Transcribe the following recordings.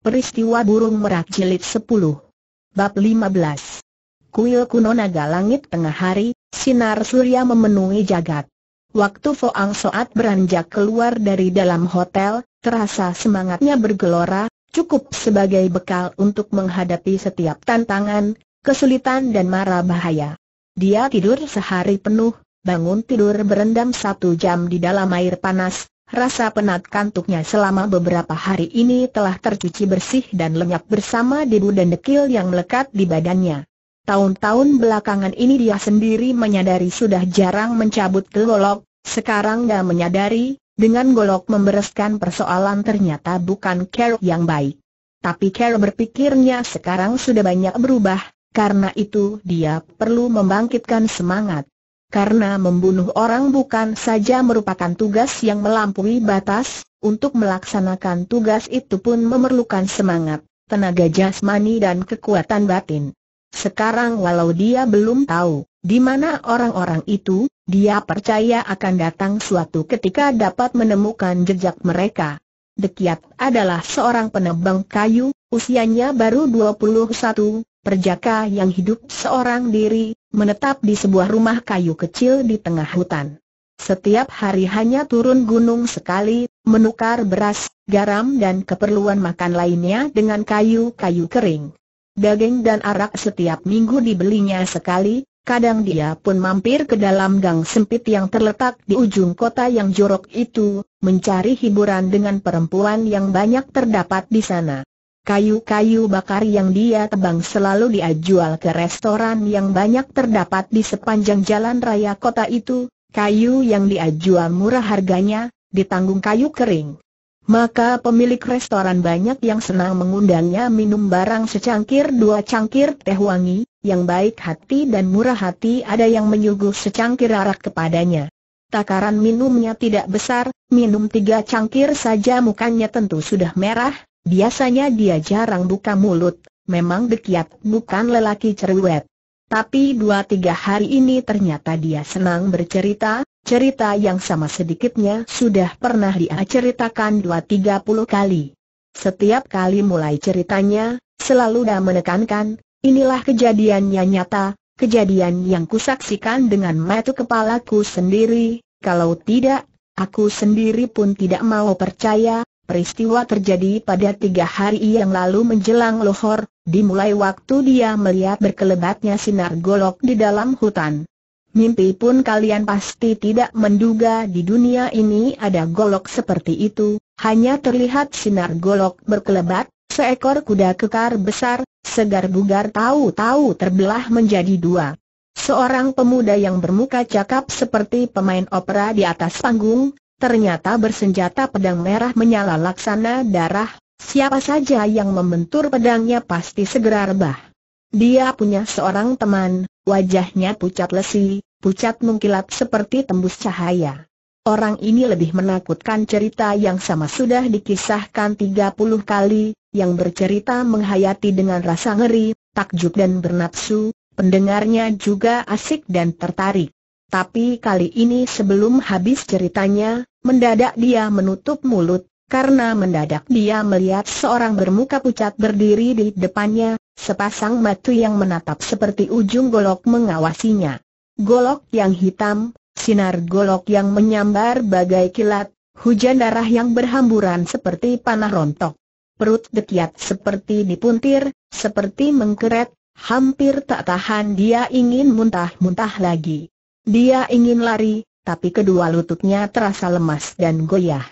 Peristiwa Burung Merak Jilid 10 Bab 15 Kuil kuno naga langit tengah hari, sinar surya memenuhi jagat. Waktu Foang Soat beranjak keluar dari dalam hotel, terasa semangatnya bergelora, cukup sebagai bekal untuk menghadapi setiap tantangan, kesulitan dan mara bahaya. Dia tidur sehari penuh, bangun tidur berendam satu jam di dalam air panas, Rasa penat kantuknya selama beberapa hari ini telah tercuci bersih dan lenyap bersama debu dan dekil yang melekat di badannya. Tahun-tahun belakangan ini dia sendiri menyadari sudah jarang mencabut golok, sekarang dia menyadari, dengan golok membereskan persoalan ternyata bukan care yang baik. Tapi care berpikirnya sekarang sudah banyak berubah, karena itu dia perlu membangkitkan semangat karena membunuh orang bukan saja merupakan tugas yang melampaui batas, untuk melaksanakan tugas itu pun memerlukan semangat, tenaga jasmani dan kekuatan batin. Sekarang walau dia belum tahu di mana orang-orang itu, dia percaya akan datang suatu ketika dapat menemukan jejak mereka. Dekiat adalah seorang penebang kayu, usianya baru 21, perjaka yang hidup seorang diri, menetap di sebuah rumah kayu kecil di tengah hutan. Setiap hari hanya turun gunung sekali, menukar beras, garam dan keperluan makan lainnya dengan kayu-kayu kering. Daging dan arak setiap minggu dibelinya sekali, kadang dia pun mampir ke dalam gang sempit yang terletak di ujung kota yang jorok itu, mencari hiburan dengan perempuan yang banyak terdapat di sana. Kayu-kayu bakar yang dia tebang selalu dia jual ke restoran yang banyak terdapat di sepanjang jalan raya kota itu, kayu yang dia jual murah harganya, ditanggung kayu kering. Maka pemilik restoran banyak yang senang mengundangnya minum barang secangkir dua cangkir teh wangi, yang baik hati dan murah hati ada yang menyuguh secangkir arak kepadanya. Takaran minumnya tidak besar, minum tiga cangkir saja mukanya tentu sudah merah, Biasanya dia jarang buka mulut, memang dekiat bukan lelaki cerewet. Tapi dua tiga hari ini ternyata dia senang bercerita, cerita yang sama sedikitnya sudah pernah dia ceritakan dua tiga puluh kali. Setiap kali mulai ceritanya, selalu dia menekankan, inilah kejadiannya nyata, kejadian yang kusaksikan dengan mata kepalaku sendiri, kalau tidak, aku sendiri pun tidak mau percaya, Peristiwa terjadi pada tiga hari yang lalu menjelang lohor, dimulai waktu dia melihat berkelebatnya sinar golok di dalam hutan. Mimpi pun kalian pasti tidak menduga di dunia ini ada golok seperti itu, hanya terlihat sinar golok berkelebat, seekor kuda kekar besar, segar bugar tahu-tahu terbelah menjadi dua. Seorang pemuda yang bermuka cakap seperti pemain opera di atas panggung, ternyata bersenjata pedang merah menyala laksana darah, siapa saja yang membentur pedangnya pasti segera rebah. Dia punya seorang teman, wajahnya pucat lesi, pucat mengkilat seperti tembus cahaya. Orang ini lebih menakutkan cerita yang sama sudah dikisahkan 30 kali, yang bercerita menghayati dengan rasa ngeri, takjub dan bernafsu, pendengarnya juga asik dan tertarik. Tapi kali ini sebelum habis ceritanya, Mendadak dia menutup mulut, karena mendadak dia melihat seorang bermuka pucat berdiri di depannya, sepasang mata yang menatap seperti ujung golok mengawasinya. Golok yang hitam, sinar golok yang menyambar bagai kilat, hujan darah yang berhamburan seperti panah rontok. Perut dekiat seperti dipuntir, seperti mengkeret, hampir tak tahan dia ingin muntah-muntah lagi. Dia ingin lari, tapi kedua lututnya terasa lemas dan goyah.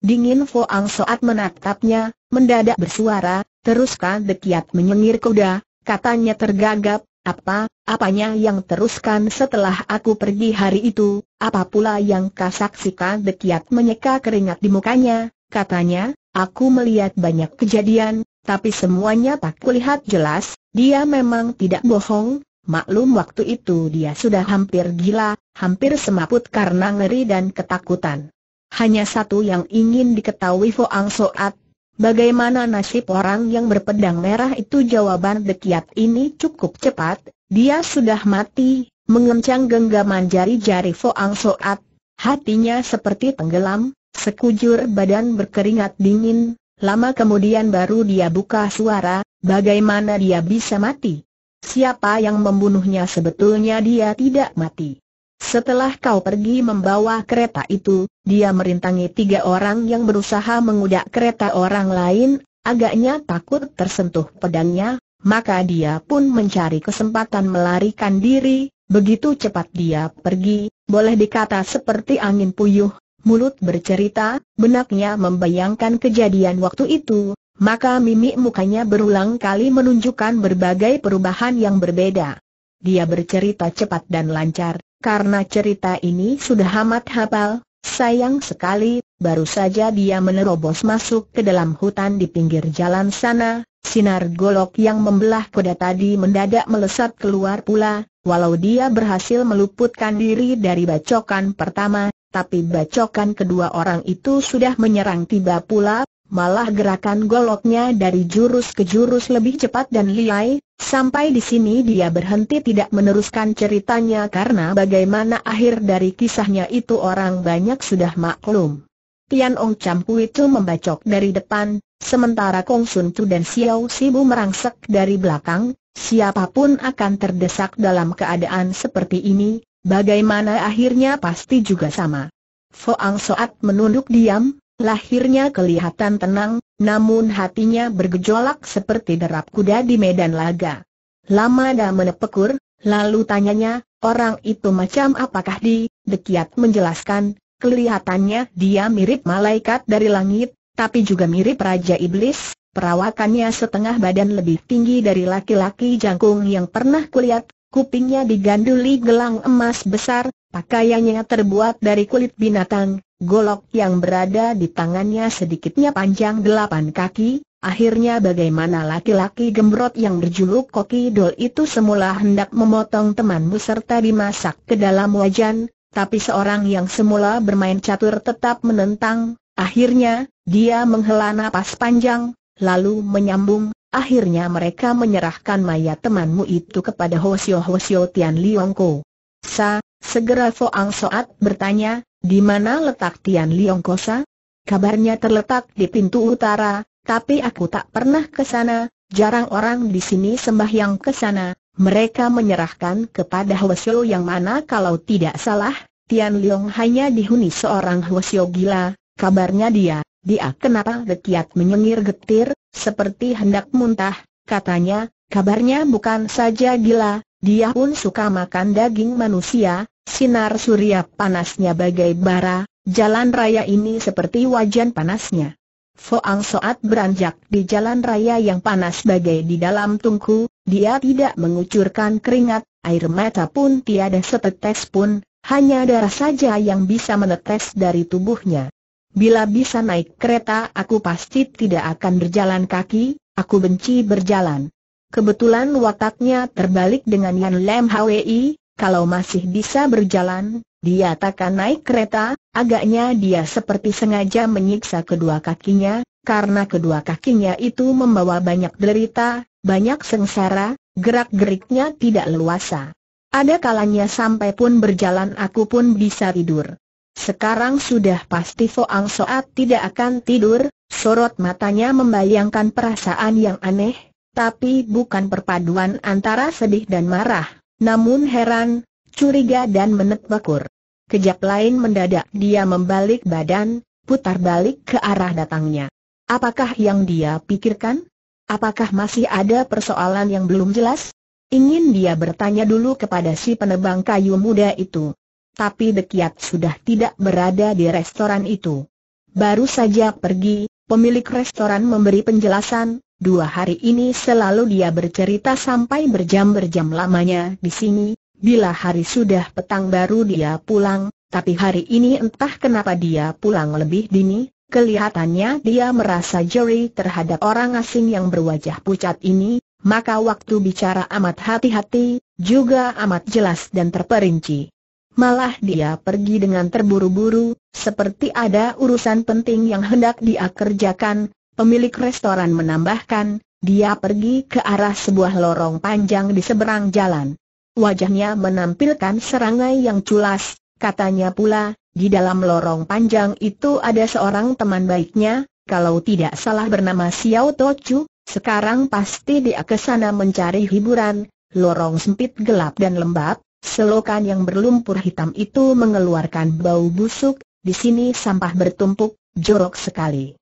Dingin Ang Soat menatapnya, mendadak bersuara, teruskan dekiat menyengir kuda, katanya tergagap, apa, apanya yang teruskan setelah aku pergi hari itu, apa pula yang kasaksikan dekiat menyeka keringat di mukanya, katanya, aku melihat banyak kejadian, tapi semuanya tak kulihat jelas, dia memang tidak bohong, Maklum waktu itu dia sudah hampir gila, hampir semaput karena ngeri dan ketakutan. Hanya satu yang ingin diketahui Ang Soat, bagaimana nasib orang yang berpedang merah itu jawaban dekiat ini cukup cepat, dia sudah mati, mengencang genggaman jari-jari Ang Soat, hatinya seperti tenggelam, sekujur badan berkeringat dingin, lama kemudian baru dia buka suara, bagaimana dia bisa mati. Siapa yang membunuhnya sebetulnya dia tidak mati. Setelah kau pergi membawa kereta itu, dia merintangi tiga orang yang berusaha mengudak kereta orang lain, agaknya takut tersentuh pedangnya, maka dia pun mencari kesempatan melarikan diri, begitu cepat dia pergi, boleh dikata seperti angin puyuh, mulut bercerita, benaknya membayangkan kejadian waktu itu, maka mimik mukanya berulang kali menunjukkan berbagai perubahan yang berbeda. Dia bercerita cepat dan lancar, karena cerita ini sudah amat hafal, sayang sekali, baru saja dia menerobos masuk ke dalam hutan di pinggir jalan sana, sinar golok yang membelah kuda tadi mendadak melesat keluar pula, walau dia berhasil meluputkan diri dari bacokan pertama, tapi bacokan kedua orang itu sudah menyerang tiba pula, malah gerakan goloknya dari jurus ke jurus lebih cepat dan liai, sampai di sini dia berhenti tidak meneruskan ceritanya karena bagaimana akhir dari kisahnya itu orang banyak sudah maklum. Tian Ong Campu itu membacok dari depan, sementara Kong Sun Tu dan Xiao Sibu merangsek dari belakang, siapapun akan terdesak dalam keadaan seperti ini, bagaimana akhirnya pasti juga sama. Foang Soat menunduk diam, Lahirnya kelihatan tenang, namun hatinya bergejolak seperti derap kuda di medan laga. Lama dah menepekur, lalu tanyanya, orang itu macam apakah di, Dekiat menjelaskan, kelihatannya dia mirip malaikat dari langit, tapi juga mirip Raja Iblis, perawakannya setengah badan lebih tinggi dari laki-laki jangkung yang pernah kulihat, kupingnya diganduli gelang emas besar, Pakaiannya terbuat dari kulit binatang, golok yang berada di tangannya sedikitnya panjang delapan kaki, akhirnya bagaimana laki-laki gembrot yang berjuluk Koki Dol itu semula hendak memotong temanmu serta dimasak ke dalam wajan, tapi seorang yang semula bermain catur tetap menentang, akhirnya, dia menghela napas panjang, lalu menyambung, akhirnya mereka menyerahkan mayat temanmu itu kepada Hosio Hosio Tian Liongko. Sa, Segera Foang Soat bertanya, di mana letak Tian Liong Kosa? Kabarnya terletak di pintu utara, tapi aku tak pernah ke sana, jarang orang di sini sembahyang ke sana. Mereka menyerahkan kepada Hwasyo yang mana kalau tidak salah, Tian Liong hanya dihuni seorang Hwasyo gila, kabarnya dia, dia kenapa dekiat menyengir getir, seperti hendak muntah, katanya, kabarnya bukan saja gila, dia pun suka makan daging manusia, sinar surya panasnya bagai bara, jalan raya ini seperti wajan panasnya. Foang Soat beranjak di jalan raya yang panas bagai di dalam tungku, dia tidak mengucurkan keringat, air mata pun tiada setetes pun, hanya darah saja yang bisa menetes dari tubuhnya. Bila bisa naik kereta aku pasti tidak akan berjalan kaki, aku benci berjalan. Kebetulan wataknya terbalik dengan Yan Lem Hwi, kalau masih bisa berjalan, dia takkan naik kereta, agaknya dia seperti sengaja menyiksa kedua kakinya, karena kedua kakinya itu membawa banyak derita, banyak sengsara, gerak-geriknya tidak leluasa. Ada kalanya sampai pun berjalan aku pun bisa tidur. Sekarang sudah pasti Ang Soat tidak akan tidur, sorot matanya membayangkan perasaan yang aneh, tapi bukan perpaduan antara sedih dan marah, namun heran, curiga dan menetbakur. Kejap lain mendadak dia membalik badan, putar balik ke arah datangnya. Apakah yang dia pikirkan? Apakah masih ada persoalan yang belum jelas? Ingin dia bertanya dulu kepada si penebang kayu muda itu. Tapi Dekiat sudah tidak berada di restoran itu. Baru saja pergi, pemilik restoran memberi penjelasan, Dua hari ini selalu dia bercerita sampai berjam-berjam lamanya di sini, bila hari sudah petang baru dia pulang, tapi hari ini entah kenapa dia pulang lebih dini, kelihatannya dia merasa jeri terhadap orang asing yang berwajah pucat ini, maka waktu bicara amat hati-hati, juga amat jelas dan terperinci. Malah dia pergi dengan terburu-buru, seperti ada urusan penting yang hendak dia kerjakan, Pemilik restoran menambahkan, dia pergi ke arah sebuah lorong panjang di seberang jalan. Wajahnya menampilkan serangai yang culas, katanya pula, di dalam lorong panjang itu ada seorang teman baiknya, kalau tidak salah bernama Xiao Tochu, sekarang pasti dia ke sana mencari hiburan, lorong sempit gelap dan lembab, selokan yang berlumpur hitam itu mengeluarkan bau busuk, di sini sampah bertumpuk, jorok sekali.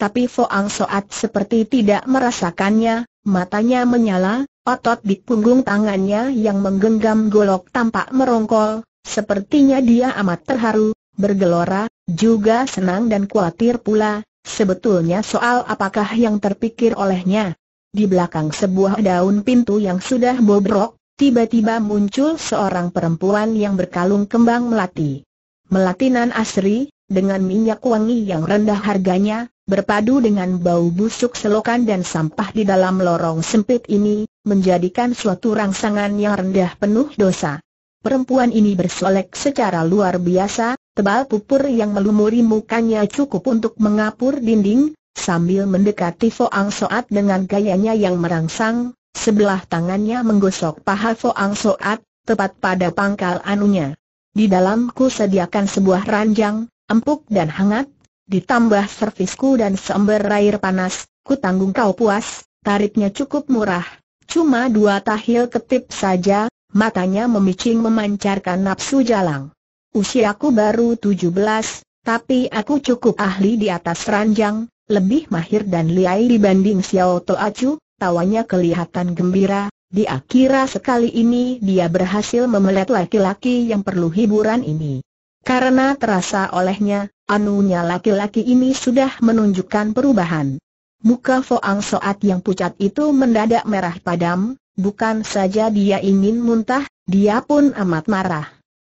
Tapi Foang Soat seperti tidak merasakannya, matanya menyala, otot di punggung tangannya yang menggenggam golok tampak merongkol, sepertinya dia amat terharu, bergelora, juga senang dan khawatir pula, sebetulnya soal apakah yang terpikir olehnya. Di belakang sebuah daun pintu yang sudah bobrok, tiba-tiba muncul seorang perempuan yang berkalung kembang melati. Melatinan asri, dengan minyak wangi yang rendah harganya, berpadu dengan bau busuk selokan dan sampah di dalam lorong sempit ini, menjadikan suatu rangsangan yang rendah penuh dosa. Perempuan ini bersolek secara luar biasa, tebal pupur yang melumuri mukanya cukup untuk mengapur dinding, sambil mendekati Foang Soat dengan gayanya yang merangsang, sebelah tangannya menggosok paha Foang Soat, tepat pada pangkal anunya. Di dalamku sediakan sebuah ranjang, empuk dan hangat, Ditambah servisku dan seember air panas, ku tanggung kau puas, tarifnya cukup murah. Cuma dua tahil ketip saja, matanya memicing memancarkan nafsu jalang. Usiaku baru 17, tapi aku cukup ahli di atas ranjang, lebih mahir dan liai dibanding Xiao Acu. tawanya kelihatan gembira, di akhirah sekali ini dia berhasil memelet laki-laki yang perlu hiburan ini. Karena terasa olehnya, Anunya laki-laki ini sudah menunjukkan perubahan. Muka Foang Soat yang pucat itu mendadak merah padam, bukan saja dia ingin muntah, dia pun amat marah.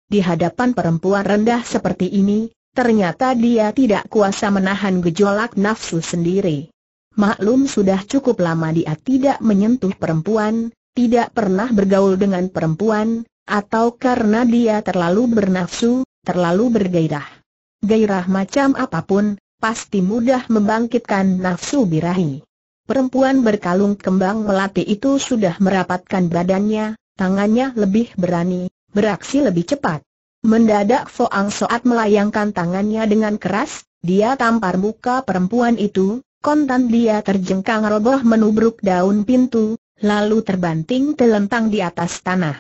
Di hadapan perempuan rendah seperti ini, ternyata dia tidak kuasa menahan gejolak nafsu sendiri. Maklum sudah cukup lama dia tidak menyentuh perempuan, tidak pernah bergaul dengan perempuan, atau karena dia terlalu bernafsu, terlalu bergairah gairah macam apapun, pasti mudah membangkitkan nafsu birahi. Perempuan berkalung kembang melati itu sudah merapatkan badannya, tangannya lebih berani, beraksi lebih cepat. Mendadak Foang Soat melayangkan tangannya dengan keras, dia tampar muka perempuan itu, kontan dia terjengkang roboh menubruk daun pintu, lalu terbanting telentang di atas tanah.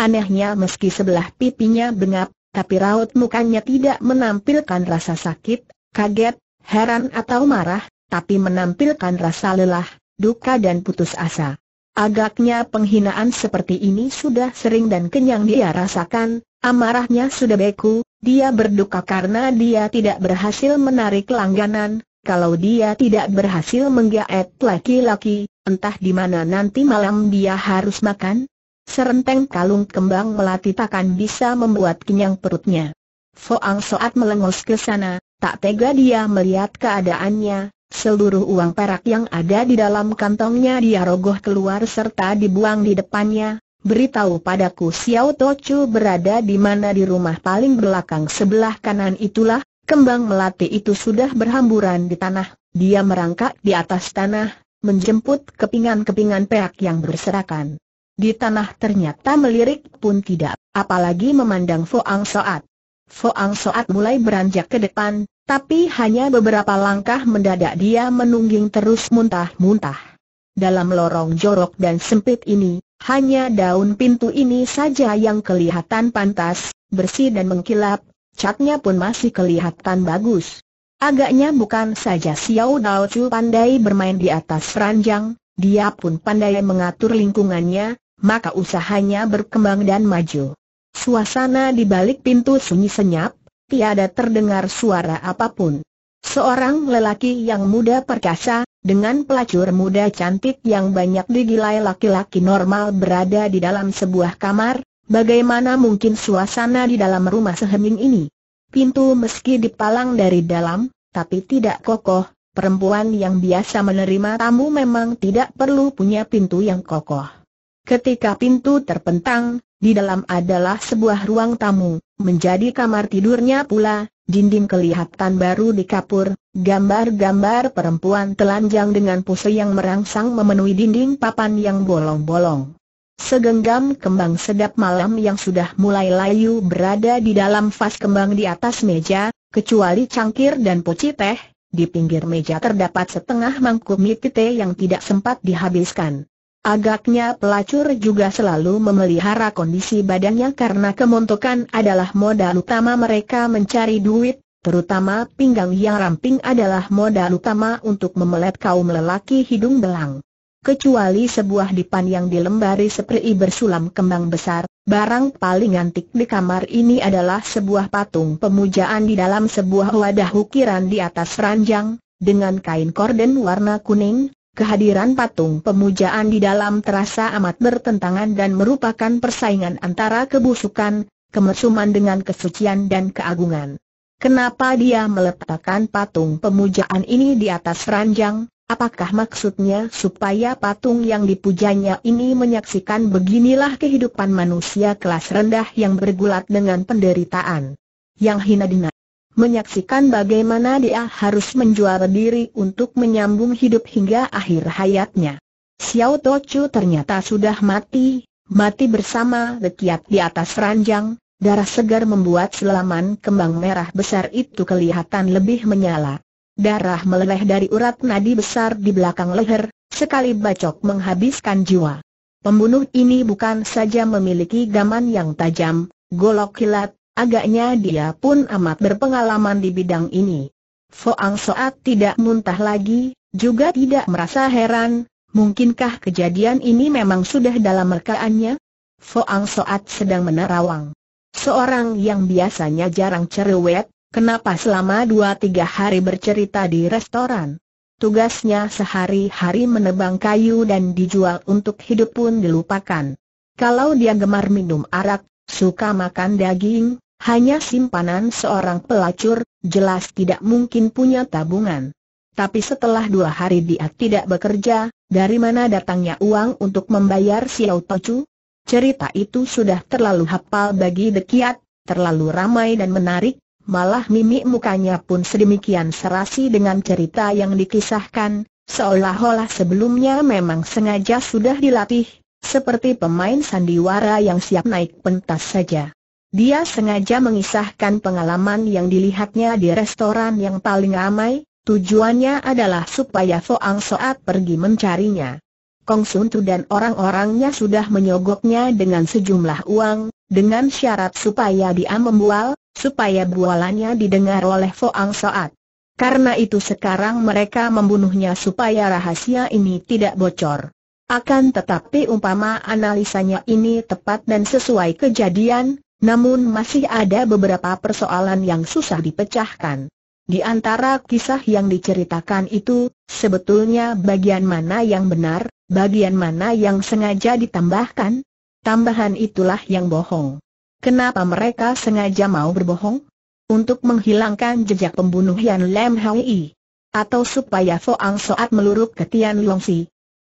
Anehnya meski sebelah pipinya bengap, tapi raut mukanya tidak menampilkan rasa sakit, kaget, heran atau marah, tapi menampilkan rasa lelah, duka dan putus asa. Agaknya penghinaan seperti ini sudah sering dan kenyang dia rasakan, amarahnya sudah beku, dia berduka karena dia tidak berhasil menarik langganan, kalau dia tidak berhasil menggaet laki-laki, entah di mana nanti malam dia harus makan, Serenteng kalung kembang melati takkan bisa membuat kenyang perutnya. Foang Soat melengos ke sana, tak tega dia melihat keadaannya, seluruh uang perak yang ada di dalam kantongnya dia rogoh keluar serta dibuang di depannya, Beritahu padaku Xiao Tuo Chu berada di mana di rumah paling belakang sebelah kanan itulah, kembang melati itu sudah berhamburan di tanah, dia merangkak di atas tanah, menjemput kepingan-kepingan perak yang berserakan. Di tanah ternyata melirik pun tidak, apalagi memandang Foang Soat. Foang Soat mulai beranjak ke depan, tapi hanya beberapa langkah mendadak dia menungging terus muntah-muntah. Dalam lorong jorok dan sempit ini, hanya daun pintu ini saja yang kelihatan pantas, bersih dan mengkilap, catnya pun masih kelihatan bagus. Agaknya bukan saja Xiao Dao Chu pandai bermain di atas ranjang, dia pun pandai mengatur lingkungannya, maka usahanya berkembang dan maju. Suasana di balik pintu sunyi senyap, tiada terdengar suara apapun. Seorang lelaki yang muda perkasa, dengan pelacur muda cantik yang banyak digilai laki-laki normal berada di dalam sebuah kamar, bagaimana mungkin suasana di dalam rumah sehening ini? Pintu meski dipalang dari dalam, tapi tidak kokoh, perempuan yang biasa menerima tamu memang tidak perlu punya pintu yang kokoh. Ketika pintu terpentang, di dalam adalah sebuah ruang tamu, menjadi kamar tidurnya pula, dinding kelihatan baru di kapur, gambar-gambar perempuan telanjang dengan pose yang merangsang memenuhi dinding papan yang bolong-bolong. Segenggam kembang sedap malam yang sudah mulai layu berada di dalam vas kembang di atas meja, kecuali cangkir dan poci teh, di pinggir meja terdapat setengah mangkuk mie yang tidak sempat dihabiskan. Agaknya pelacur juga selalu memelihara kondisi badannya karena kemuntukan adalah modal utama mereka mencari duit, terutama pinggang yang ramping adalah modal utama untuk memelet kaum lelaki hidung belang. Kecuali sebuah dipan yang dilembari seperti bersulam kembang besar, barang paling antik di kamar ini adalah sebuah patung pemujaan di dalam sebuah wadah ukiran di atas ranjang, dengan kain korden warna kuning, Kehadiran patung pemujaan di dalam terasa amat bertentangan dan merupakan persaingan antara kebusukan, kemesuman dengan kesucian dan keagungan. Kenapa dia meletakkan patung pemujaan ini di atas ranjang? Apakah maksudnya supaya patung yang dipujanya ini menyaksikan beginilah kehidupan manusia kelas rendah yang bergulat dengan penderitaan yang hina dina? menyaksikan bagaimana dia harus menjual diri untuk menyambung hidup hingga akhir hayatnya. Xiao Tochu ternyata sudah mati, mati bersama lekiat di atas ranjang, darah segar membuat selaman kembang merah besar itu kelihatan lebih menyala. Darah meleleh dari urat nadi besar di belakang leher, sekali bacok menghabiskan jiwa. Pembunuh ini bukan saja memiliki gaman yang tajam, golok kilat, Agaknya dia pun amat berpengalaman di bidang ini. Foang Soat tidak muntah lagi, juga tidak merasa heran, mungkinkah kejadian ini memang sudah dalam rekaannya? Foang Soat sedang menerawang. Seorang yang biasanya jarang cerewet, kenapa selama dua tiga hari bercerita di restoran? Tugasnya sehari-hari menebang kayu dan dijual untuk hidup pun dilupakan. Kalau dia gemar minum arak, suka makan daging, hanya simpanan seorang pelacur, jelas tidak mungkin punya tabungan. Tapi setelah dua hari dia tidak bekerja, dari mana datangnya uang untuk membayar Xiao Tocu? Cerita itu sudah terlalu hafal bagi Dekiat, terlalu ramai dan menarik, malah mimik mukanya pun sedemikian serasi dengan cerita yang dikisahkan, seolah-olah sebelumnya memang sengaja sudah dilatih, seperti pemain sandiwara yang siap naik pentas saja. Dia sengaja mengisahkan pengalaman yang dilihatnya di restoran yang paling ramai, tujuannya adalah supaya Foang Soat pergi mencarinya. Kong Sun Tu dan orang-orangnya sudah menyogoknya dengan sejumlah uang, dengan syarat supaya dia membual, supaya bualannya didengar oleh Foang Soat. Karena itu sekarang mereka membunuhnya supaya rahasia ini tidak bocor. Akan tetapi umpama analisanya ini tepat dan sesuai kejadian, namun masih ada beberapa persoalan yang susah dipecahkan. Di antara kisah yang diceritakan itu, sebetulnya bagian mana yang benar, bagian mana yang sengaja ditambahkan? Tambahan itulah yang bohong. Kenapa mereka sengaja mau berbohong? Untuk menghilangkan jejak pembunuhan Lam Hwi? Atau supaya Foang Soat meluruk ke Tian Fo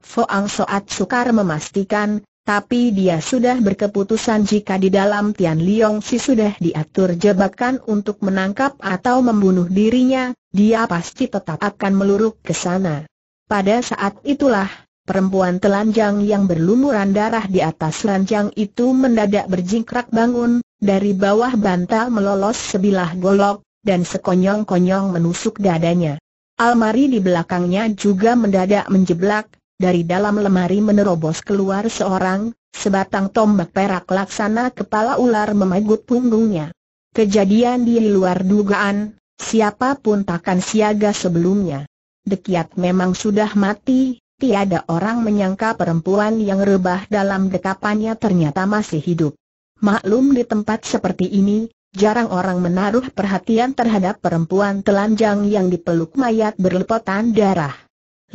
Foang Soat sukar memastikan, tapi dia sudah berkeputusan jika di dalam Tian Liong Si sudah diatur jebakan untuk menangkap atau membunuh dirinya, dia pasti tetap akan meluruk ke sana. Pada saat itulah, perempuan telanjang yang berlumuran darah di atas ranjang itu mendadak berjingkrak bangun, dari bawah bantal melolos sebilah golok, dan sekonyong-konyong menusuk dadanya. Almari di belakangnya juga mendadak menjeblak, dari dalam lemari menerobos keluar seorang, sebatang tombak perak laksana kepala ular memegut punggungnya. Kejadian di luar dugaan, siapapun takkan siaga sebelumnya. Dekiat memang sudah mati, tiada orang menyangka perempuan yang rebah dalam dekapannya ternyata masih hidup. Maklum di tempat seperti ini, jarang orang menaruh perhatian terhadap perempuan telanjang yang dipeluk mayat berlepotan darah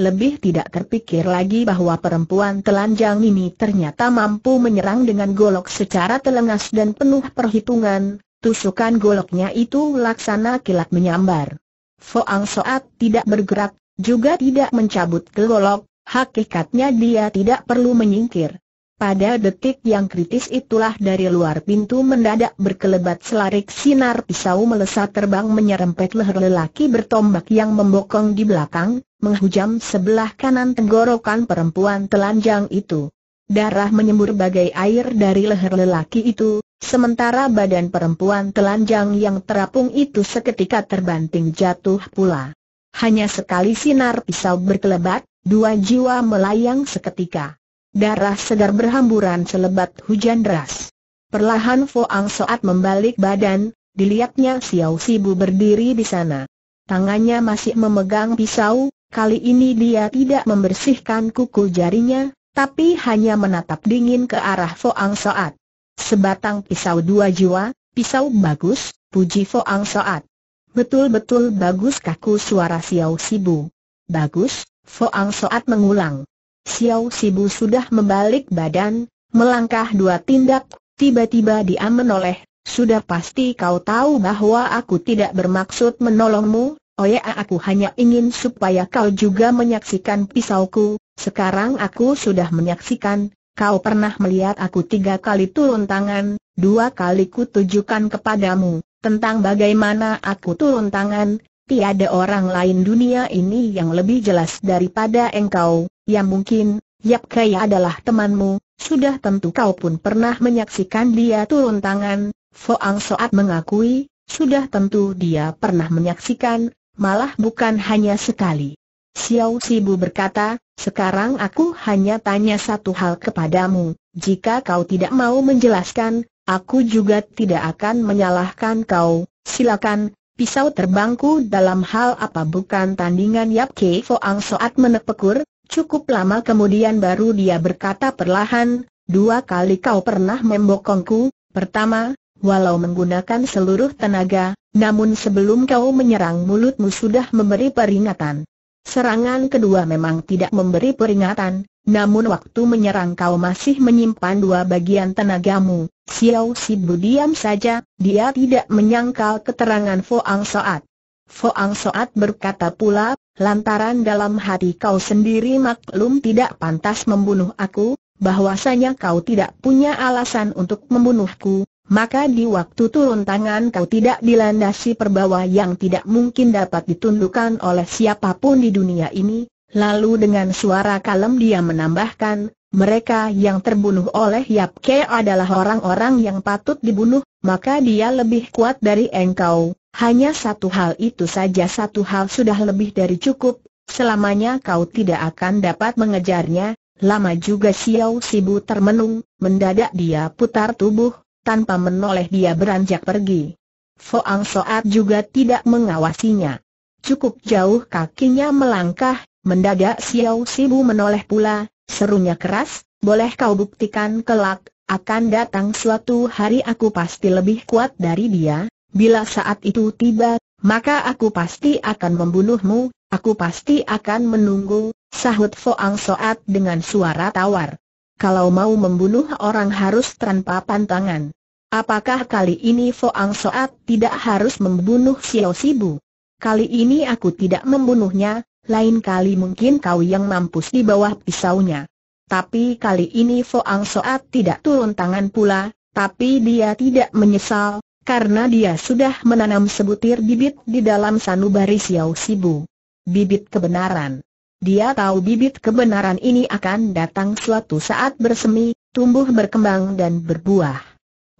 lebih tidak terpikir lagi bahwa perempuan telanjang ini ternyata mampu menyerang dengan golok secara telengas dan penuh perhitungan, tusukan goloknya itu laksana kilat menyambar. Foang Soat tidak bergerak, juga tidak mencabut ke golok, hakikatnya dia tidak perlu menyingkir. Pada detik yang kritis itulah dari luar pintu mendadak berkelebat selarik sinar pisau melesat terbang menyerempet leher lelaki bertombak yang membokong di belakang, menghujam sebelah kanan tenggorokan perempuan telanjang itu. Darah menyembur bagai air dari leher lelaki itu, sementara badan perempuan telanjang yang terapung itu seketika terbanting jatuh pula. Hanya sekali sinar pisau berkelebat, dua jiwa melayang seketika. Darah segar berhamburan selebat hujan deras. Perlahan Ang Soat membalik badan, dilihatnya Xiao Sibu berdiri di sana. Tangannya masih memegang pisau, Kali ini dia tidak membersihkan kuku jarinya, tapi hanya menatap dingin ke arah Foang Soat. Sebatang pisau dua jiwa, pisau bagus, puji Foang Soat. Betul-betul bagus kaku suara Xiao Sibu. Bagus, Foang Soat mengulang. Xiao Sibu sudah membalik badan, melangkah dua tindak, tiba-tiba dia menoleh sudah pasti kau tahu bahwa aku tidak bermaksud menolongmu, Oh ya aku hanya ingin supaya kau juga menyaksikan pisauku, sekarang aku sudah menyaksikan, kau pernah melihat aku tiga kali turun tangan, dua kali kutujukan kepadamu, tentang bagaimana aku turun tangan, tiada orang lain dunia ini yang lebih jelas daripada engkau, yang mungkin, Yap Kaya adalah temanmu, sudah tentu kau pun pernah menyaksikan dia turun tangan, Foang Soat mengakui, sudah tentu dia pernah menyaksikan, Malah bukan hanya sekali. Xiao Sibu berkata, sekarang aku hanya tanya satu hal kepadamu, jika kau tidak mau menjelaskan, aku juga tidak akan menyalahkan kau, silakan, pisau terbangku dalam hal apa bukan tandingan Yap Ke Foang Soat menepekur, cukup lama kemudian baru dia berkata perlahan, dua kali kau pernah membokongku, pertama, walau menggunakan seluruh tenaga, namun sebelum kau menyerang mulutmu sudah memberi peringatan. Serangan kedua memang tidak memberi peringatan, namun waktu menyerang kau masih menyimpan dua bagian tenagamu. Xiao Sibu diam saja, dia tidak menyangkal keterangan Foang Soat. Foang Soat berkata pula, lantaran dalam hati kau sendiri maklum tidak pantas membunuh aku, bahwasanya kau tidak punya alasan untuk membunuhku, maka di waktu turun tangan kau tidak dilandasi perbawa yang tidak mungkin dapat ditundukkan oleh siapapun di dunia ini. Lalu dengan suara kalem dia menambahkan, mereka yang terbunuh oleh Yap Ke adalah orang-orang yang patut dibunuh, maka dia lebih kuat dari engkau. Hanya satu hal itu saja satu hal sudah lebih dari cukup, selamanya kau tidak akan dapat mengejarnya, Lama juga Xiao Sibu termenung, mendadak dia putar tubuh, tanpa menoleh dia beranjak pergi. Foang Soat juga tidak mengawasinya. Cukup jauh kakinya melangkah, mendadak Xiao Sibu menoleh pula, serunya keras, boleh kau buktikan kelak, akan datang suatu hari aku pasti lebih kuat dari dia, bila saat itu tiba, maka aku pasti akan membunuhmu, aku pasti akan menunggu, sahut Foang Soat dengan suara tawar kalau mau membunuh orang harus tanpa pantangan. Apakah kali ini Foang Soat tidak harus membunuh Xiao Sibu? Kali ini aku tidak membunuhnya, lain kali mungkin kau yang mampus di bawah pisaunya. Tapi kali ini Foang Soat tidak turun tangan pula, tapi dia tidak menyesal, karena dia sudah menanam sebutir bibit di dalam sanubari Xiao Sibu. Bibit kebenaran. Dia tahu bibit kebenaran ini akan datang suatu saat bersemi, tumbuh berkembang dan berbuah.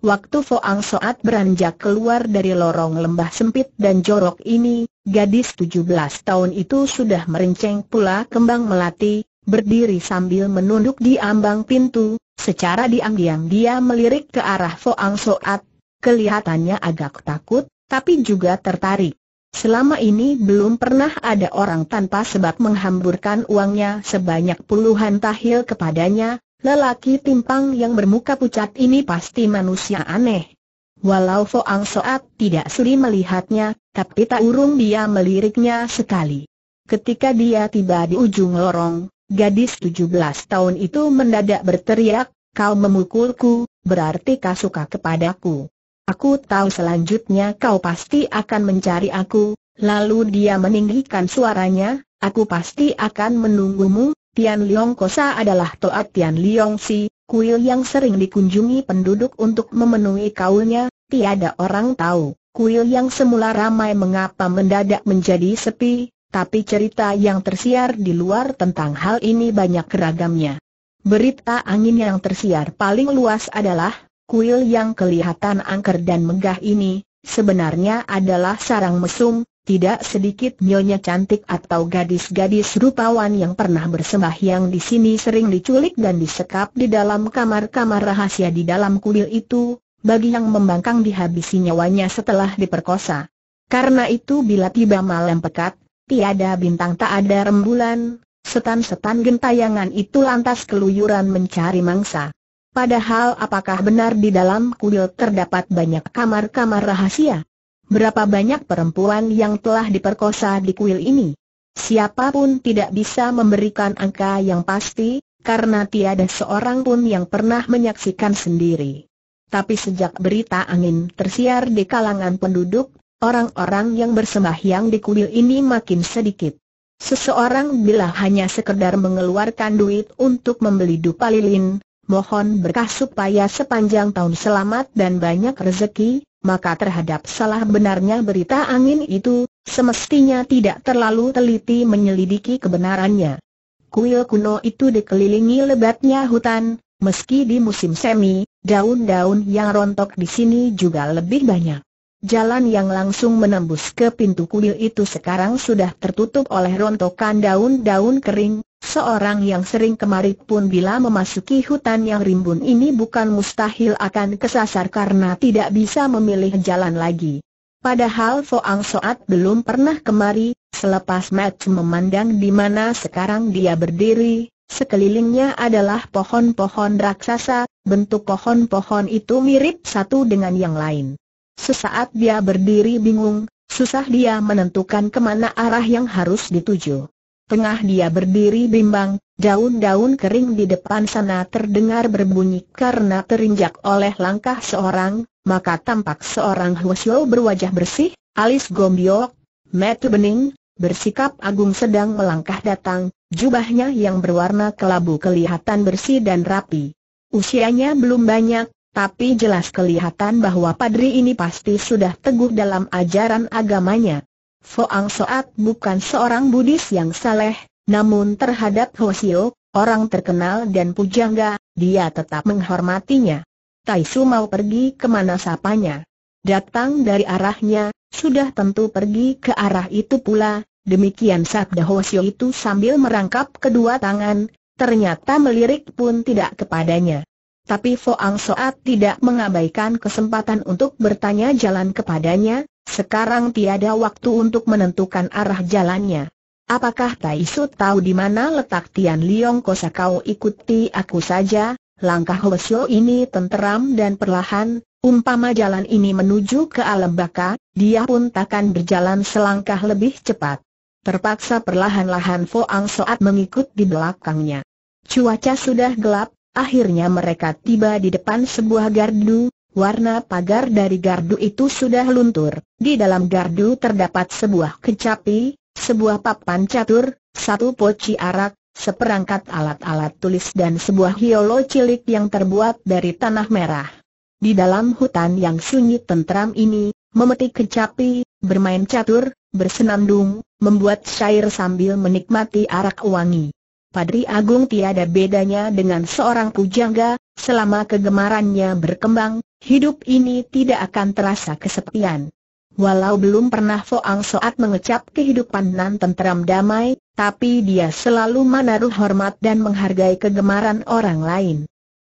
Waktu Foang Soat beranjak keluar dari lorong lembah sempit dan jorok ini, gadis 17 tahun itu sudah merenceng pula kembang melati, berdiri sambil menunduk di ambang pintu, secara diam-diam dia melirik ke arah Foang Soat, kelihatannya agak takut, tapi juga tertarik. Selama ini belum pernah ada orang tanpa sebab menghamburkan uangnya sebanyak puluhan tahil kepadanya, lelaki timpang yang bermuka pucat ini pasti manusia aneh. Walau Foang Soat tidak suri melihatnya, tapi tak urung dia meliriknya sekali. Ketika dia tiba di ujung lorong, gadis 17 tahun itu mendadak berteriak, kau memukulku, berarti kau suka kepadaku. Aku tahu selanjutnya kau pasti akan mencari aku, lalu dia meninggikan suaranya, aku pasti akan menunggumu, Tian Liang Kosa adalah Toat Tian Liang Si, kuil yang sering dikunjungi penduduk untuk memenuhi kaulnya, tiada orang tahu, kuil yang semula ramai mengapa mendadak menjadi sepi, tapi cerita yang tersiar di luar tentang hal ini banyak keragamnya. Berita angin yang tersiar paling luas adalah, Kuil yang kelihatan angker dan megah ini, sebenarnya adalah sarang mesum, tidak sedikit nyonya cantik atau gadis-gadis rupawan yang pernah bersembahyang di sini sering diculik dan disekap di dalam kamar-kamar rahasia di dalam kuil itu, bagi yang membangkang dihabisi nyawanya setelah diperkosa. Karena itu bila tiba malam pekat, tiada bintang tak ada rembulan, setan-setan gentayangan itu lantas keluyuran mencari mangsa. Padahal apakah benar di dalam kuil terdapat banyak kamar-kamar rahasia? Berapa banyak perempuan yang telah diperkosa di kuil ini? Siapapun tidak bisa memberikan angka yang pasti, karena tiada seorang pun yang pernah menyaksikan sendiri. Tapi sejak berita angin tersiar di kalangan penduduk, orang-orang yang bersembahyang di kuil ini makin sedikit. Seseorang bila hanya sekedar mengeluarkan duit untuk membeli dupa lilin, mohon berkah supaya sepanjang tahun selamat dan banyak rezeki, maka terhadap salah benarnya berita angin itu, semestinya tidak terlalu teliti menyelidiki kebenarannya. Kuil kuno itu dikelilingi lebatnya hutan, meski di musim semi, daun-daun yang rontok di sini juga lebih banyak. Jalan yang langsung menembus ke pintu kuil itu sekarang sudah tertutup oleh rontokan daun-daun kering, Seorang yang sering kemari pun bila memasuki hutan yang rimbun ini bukan mustahil akan kesasar karena tidak bisa memilih jalan lagi. Padahal Foang Soat belum pernah kemari, selepas Mat memandang di mana sekarang dia berdiri, sekelilingnya adalah pohon-pohon raksasa, bentuk pohon-pohon itu mirip satu dengan yang lain. Sesaat dia berdiri bingung, susah dia menentukan kemana arah yang harus dituju. Tengah dia berdiri bimbang, daun-daun kering di depan sana terdengar berbunyi karena terinjak oleh langkah seorang, maka tampak seorang Hwasyo berwajah bersih, alis gombiok, metu bening, bersikap agung sedang melangkah datang, jubahnya yang berwarna kelabu kelihatan bersih dan rapi. Usianya belum banyak, tapi jelas kelihatan bahwa padri ini pasti sudah teguh dalam ajaran agamanya. Foang Soat bukan seorang Buddhis yang saleh, namun terhadap Hosio, orang terkenal dan pujangga, dia tetap menghormatinya. Tai Su mau pergi kemana sapanya. Datang dari arahnya, sudah tentu pergi ke arah itu pula, demikian sabda Hosio itu sambil merangkap kedua tangan, ternyata melirik pun tidak kepadanya. Tapi Foang Soat tidak mengabaikan kesempatan untuk bertanya jalan kepadanya, sekarang tiada waktu untuk menentukan arah jalannya. Apakah Tai Su tahu di mana letak Tian Liong Kosa kau ikuti aku saja? Langkah Hwasyo ini tenteram dan perlahan, umpama jalan ini menuju ke alam baka, dia pun takkan berjalan selangkah lebih cepat. Terpaksa perlahan-lahan Foang Soat mengikut di belakangnya. Cuaca sudah gelap, akhirnya mereka tiba di depan sebuah gardu, warna pagar dari gardu itu sudah luntur. Di dalam gardu terdapat sebuah kecapi, sebuah papan catur, satu poci arak, seperangkat alat-alat tulis dan sebuah hiolo cilik yang terbuat dari tanah merah. Di dalam hutan yang sunyi tentram ini, memetik kecapi, bermain catur, bersenandung, membuat syair sambil menikmati arak wangi. Padri Agung tiada bedanya dengan seorang pujangga, selama kegemarannya berkembang, hidup ini tidak akan terasa kesepian. Walau belum pernah Foang Soat mengecap kehidupan nan tentram damai, tapi dia selalu menaruh hormat dan menghargai kegemaran orang lain.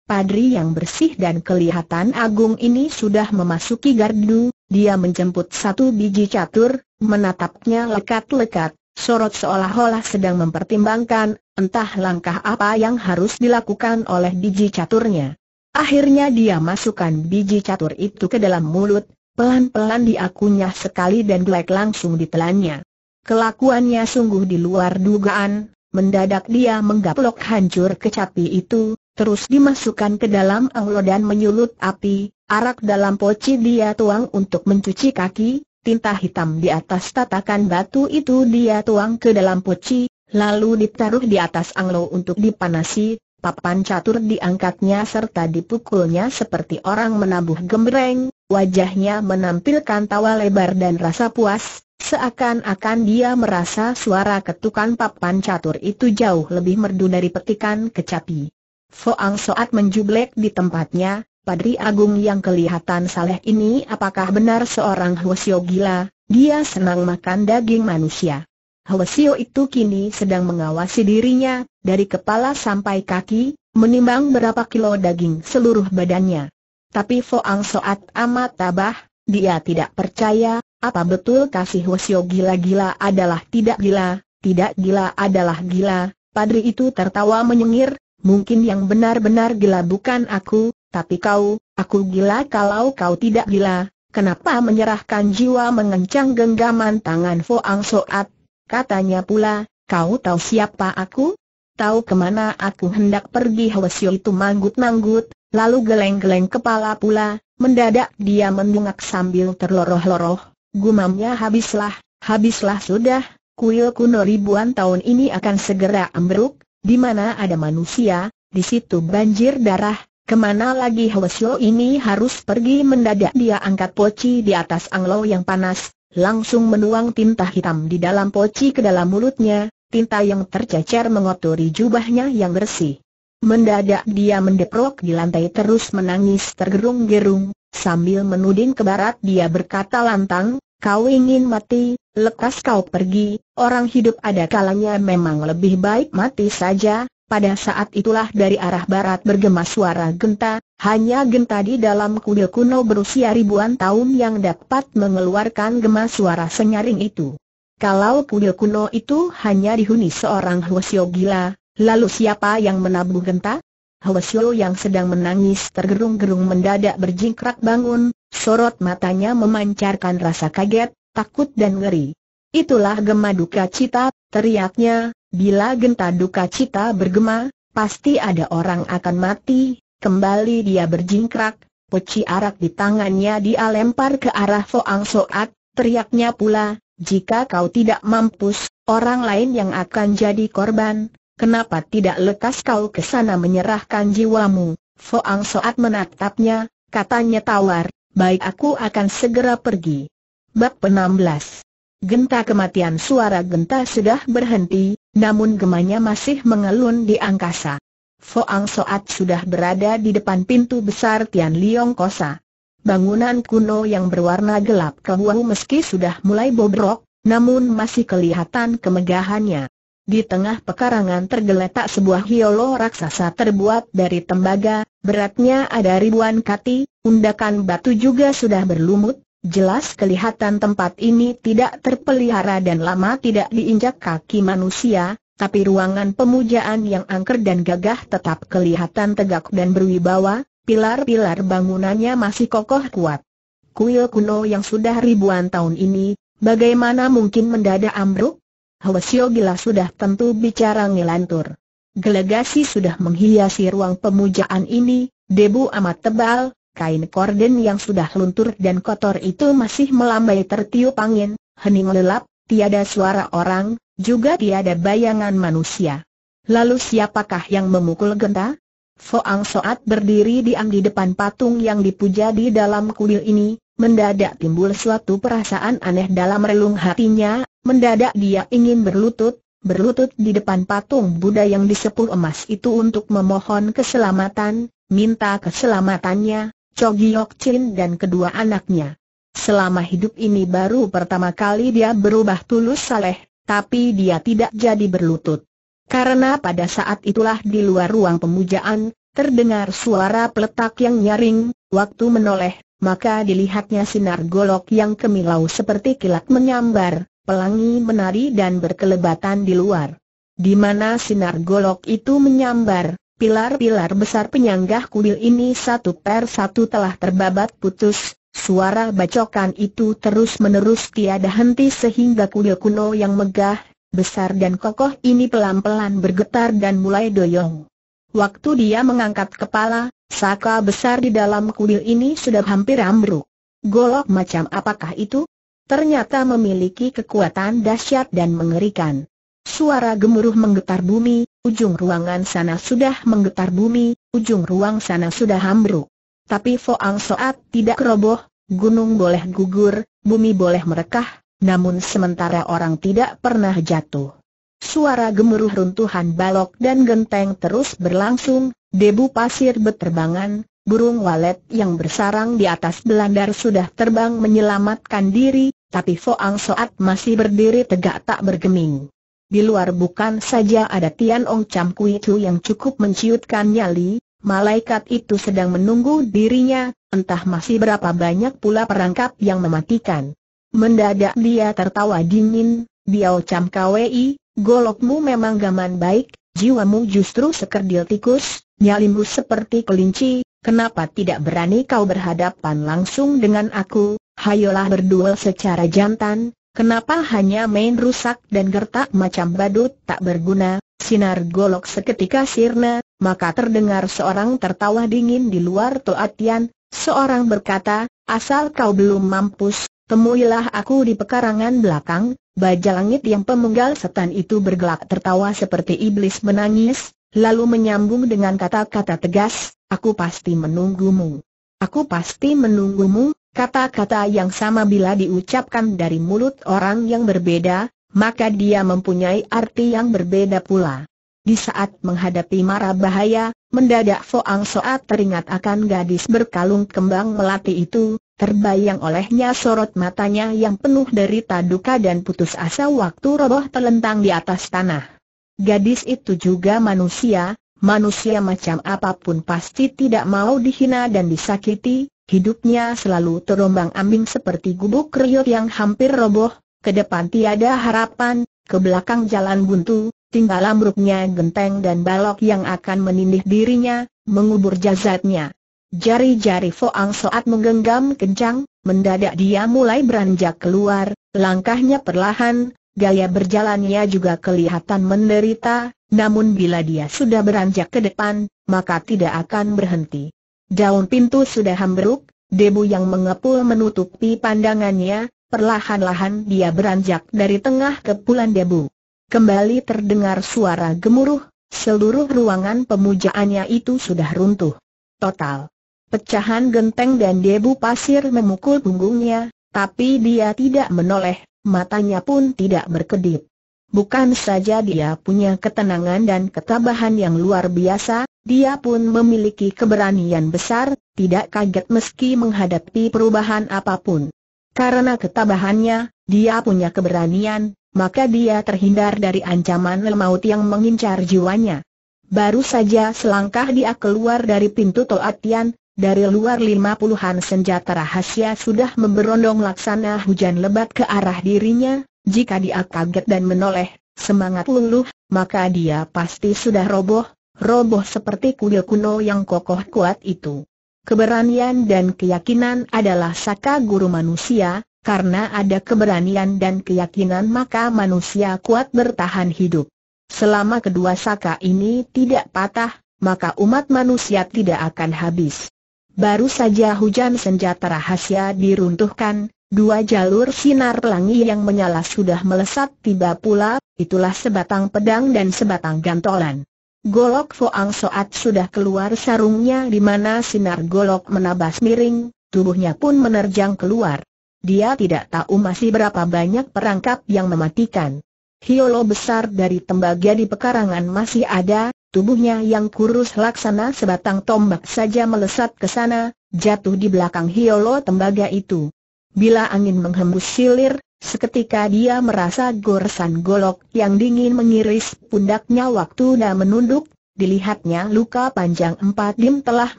Padri yang bersih dan kelihatan agung ini sudah memasuki gardu, dia menjemput satu biji catur, menatapnya lekat-lekat, sorot seolah-olah sedang mempertimbangkan Entah langkah apa yang harus dilakukan oleh biji caturnya. Akhirnya dia masukkan biji catur itu ke dalam mulut, pelan-pelan diakunya sekali dan Black langsung ditelannya. Kelakuannya sungguh di luar dugaan, mendadak dia menggaplok hancur kecapi itu, terus dimasukkan ke dalam anglo dan menyulut api, arak dalam poci dia tuang untuk mencuci kaki, tinta hitam di atas tatakan batu itu dia tuang ke dalam poci, lalu ditaruh di atas anglo untuk dipanasi, papan catur diangkatnya serta dipukulnya seperti orang menabuh gembreng, wajahnya menampilkan tawa lebar dan rasa puas, seakan-akan dia merasa suara ketukan papan catur itu jauh lebih merdu dari petikan kecapi. Foang Soat menjublek di tempatnya, Padri Agung yang kelihatan saleh ini apakah benar seorang Hwasyo gila, dia senang makan daging manusia. Hwasio itu kini sedang mengawasi dirinya, dari kepala sampai kaki, menimbang berapa kilo daging seluruh badannya. Tapi Foang Soat amat tabah, dia tidak percaya, apa betul kasih Hwasio gila-gila adalah tidak gila, tidak gila adalah gila, Padri itu tertawa menyengir, mungkin yang benar-benar gila bukan aku, tapi kau, aku gila kalau kau tidak gila, Kenapa menyerahkan jiwa mengencang genggaman tangan Foang Soat, Katanya pula, kau tahu siapa aku? Tahu kemana aku hendak pergi Hwasyo itu manggut-manggut, lalu geleng-geleng kepala pula, mendadak dia mendungak sambil terloroh-loroh, gumamnya habislah, habislah sudah, kuil kuno ribuan tahun ini akan segera ambruk, di mana ada manusia, di situ banjir darah, Kemana lagi Hwasyo ini harus pergi mendadak dia angkat poci di atas anglo yang panas, langsung menuang tinta hitam di dalam poci ke dalam mulutnya, tinta yang tercecer mengotori jubahnya yang bersih. Mendadak dia mendeprok di lantai terus menangis tergerung-gerung, sambil menuding ke barat dia berkata lantang, kau ingin mati, lekas kau pergi, orang hidup ada kalanya memang lebih baik mati saja, pada saat itulah dari arah barat bergema suara genta, hanya genta di dalam kuil kuno berusia ribuan tahun yang dapat mengeluarkan gema suara senyaring itu. Kalau kuil kuno itu hanya dihuni seorang Hwasyo gila, lalu siapa yang menabuh genta? Hwasyo yang sedang menangis tergerung-gerung mendadak berjingkrak bangun, sorot matanya memancarkan rasa kaget, takut dan ngeri. Itulah gema duka cita, teriaknya, Bila genta duka cita bergema, pasti ada orang akan mati, kembali dia berjingkrak, peci arak di tangannya dia lempar ke arah Ang Soat, teriaknya pula, jika kau tidak mampus, orang lain yang akan jadi korban, kenapa tidak lekas kau ke sana menyerahkan jiwamu? Ang Soat menatapnya, katanya tawar, baik aku akan segera pergi. Bab 16 Genta kematian suara genta sudah berhenti, namun gemanya masih mengelun di angkasa. Foang Soat sudah berada di depan pintu besar Tian Liong Kosa. Bangunan kuno yang berwarna gelap kehuau meski sudah mulai bobrok, namun masih kelihatan kemegahannya. Di tengah pekarangan tergeletak sebuah hiolo raksasa terbuat dari tembaga, beratnya ada ribuan kati, undakan batu juga sudah berlumut, Jelas kelihatan tempat ini tidak terpelihara dan lama tidak diinjak kaki manusia, tapi ruangan pemujaan yang angker dan gagah tetap kelihatan tegak dan berwibawa, pilar-pilar bangunannya masih kokoh kuat. Kuil kuno yang sudah ribuan tahun ini, bagaimana mungkin mendadak ambruk? Hwasyo gila sudah tentu bicara ngelantur. Gelegasi sudah menghiasi ruang pemujaan ini, debu amat tebal, Kain korden yang sudah luntur dan kotor itu masih melambai tertiup angin, hening lelap, tiada suara orang, juga tiada bayangan manusia. Lalu siapakah yang memukul genta? Foang Soat berdiri diam di depan patung yang dipuja di dalam kuil ini, mendadak timbul suatu perasaan aneh dalam relung hatinya, mendadak dia ingin berlutut, berlutut di depan patung Buddha yang disepuh emas itu untuk memohon keselamatan, minta keselamatannya, Chogyok Chin dan kedua anaknya. Selama hidup ini baru pertama kali dia berubah tulus saleh, tapi dia tidak jadi berlutut. Karena pada saat itulah di luar ruang pemujaan, terdengar suara peletak yang nyaring, waktu menoleh, maka dilihatnya sinar golok yang kemilau seperti kilat menyambar, pelangi menari dan berkelebatan di luar. Di mana sinar golok itu menyambar, Pilar-pilar besar penyanggah kuil ini satu per satu telah terbabat putus, suara bacokan itu terus-menerus tiada henti sehingga kuil kuno yang megah, besar dan kokoh ini pelan-pelan bergetar dan mulai doyong. Waktu dia mengangkat kepala, saka besar di dalam kuil ini sudah hampir ambruk. Golok macam apakah itu? Ternyata memiliki kekuatan dahsyat dan mengerikan. Suara gemuruh menggetar bumi, Ujung ruangan sana sudah menggetar bumi, ujung ruang sana sudah ambruk. Tapi Foang Soat tidak roboh, gunung boleh gugur, bumi boleh merekah, namun sementara orang tidak pernah jatuh. Suara gemuruh runtuhan balok dan genteng terus berlangsung, debu pasir berterbangan, burung walet yang bersarang di atas belandar sudah terbang menyelamatkan diri, tapi Foang Soat masih berdiri tegak tak bergeming di luar bukan saja ada Tian Ong Cham Kui Chu yang cukup menciutkan nyali, malaikat itu sedang menunggu dirinya, entah masih berapa banyak pula perangkap yang mematikan. Mendadak dia tertawa dingin, Biao Cham Kwei, golokmu memang gaman baik, jiwamu justru sekerdil tikus, nyalimu seperti kelinci, kenapa tidak berani kau berhadapan langsung dengan aku, hayolah berduel secara jantan, Kenapa hanya main rusak dan gertak macam badut tak berguna? Sinar golok seketika sirna, maka terdengar seorang tertawa dingin di luar Toatian, seorang berkata, asal kau belum mampus, temuilah aku di pekarangan belakang, baja langit yang pemenggal setan itu bergelak tertawa seperti iblis menangis, lalu menyambung dengan kata-kata tegas, aku pasti menunggumu. Aku pasti menunggumu, Kata-kata yang sama bila diucapkan dari mulut orang yang berbeda, maka dia mempunyai arti yang berbeda pula. Di saat menghadapi mara bahaya, mendadak Foang Soat teringat akan gadis berkalung kembang melati itu, terbayang olehnya sorot matanya yang penuh derita duka dan putus asa waktu roboh telentang di atas tanah. Gadis itu juga manusia, manusia macam apapun pasti tidak mau dihina dan disakiti, Hidupnya selalu terombang ambing seperti gubuk kriuk yang hampir roboh, ke depan tiada harapan, ke belakang jalan buntu, tinggal amruknya genteng dan balok yang akan menindih dirinya, mengubur jasadnya. Jari-jari Foang saat menggenggam kencang, mendadak dia mulai beranjak keluar, langkahnya perlahan, gaya berjalannya juga kelihatan menderita, namun bila dia sudah beranjak ke depan, maka tidak akan berhenti. Daun pintu sudah hambruk, debu yang mengepul menutupi pandangannya, perlahan-lahan dia beranjak dari tengah kepulan debu. Kembali terdengar suara gemuruh, seluruh ruangan pemujaannya itu sudah runtuh. Total. Pecahan genteng dan debu pasir memukul punggungnya, tapi dia tidak menoleh, matanya pun tidak berkedip. Bukan saja dia punya ketenangan dan ketabahan yang luar biasa, dia pun memiliki keberanian besar, tidak kaget meski menghadapi perubahan apapun. Karena ketabahannya, dia punya keberanian, maka dia terhindar dari ancaman lemaut yang mengincar jiwanya. Baru saja selangkah dia keluar dari pintu Toatian, dari luar lima puluhan senjata rahasia sudah memberondong laksana hujan lebat ke arah dirinya, jika dia kaget dan menoleh, semangat luluh, maka dia pasti sudah roboh, roboh seperti kuil kuno yang kokoh kuat itu. Keberanian dan keyakinan adalah saka guru manusia, karena ada keberanian dan keyakinan maka manusia kuat bertahan hidup. Selama kedua saka ini tidak patah, maka umat manusia tidak akan habis. Baru saja hujan senjata rahasia diruntuhkan, dua jalur sinar pelangi yang menyala sudah melesat tiba pula, itulah sebatang pedang dan sebatang gantolan. Golok Foang Soat sudah keluar sarungnya di mana sinar golok menabas miring, tubuhnya pun menerjang keluar. Dia tidak tahu masih berapa banyak perangkap yang mematikan. Hiolo besar dari tembaga di pekarangan masih ada, tubuhnya yang kurus laksana sebatang tombak saja melesat ke sana, jatuh di belakang Hiolo tembaga itu. Bila angin menghembus silir, Seketika dia merasa goresan golok yang dingin mengiris pundaknya waktu na menunduk, dilihatnya luka panjang empat dim telah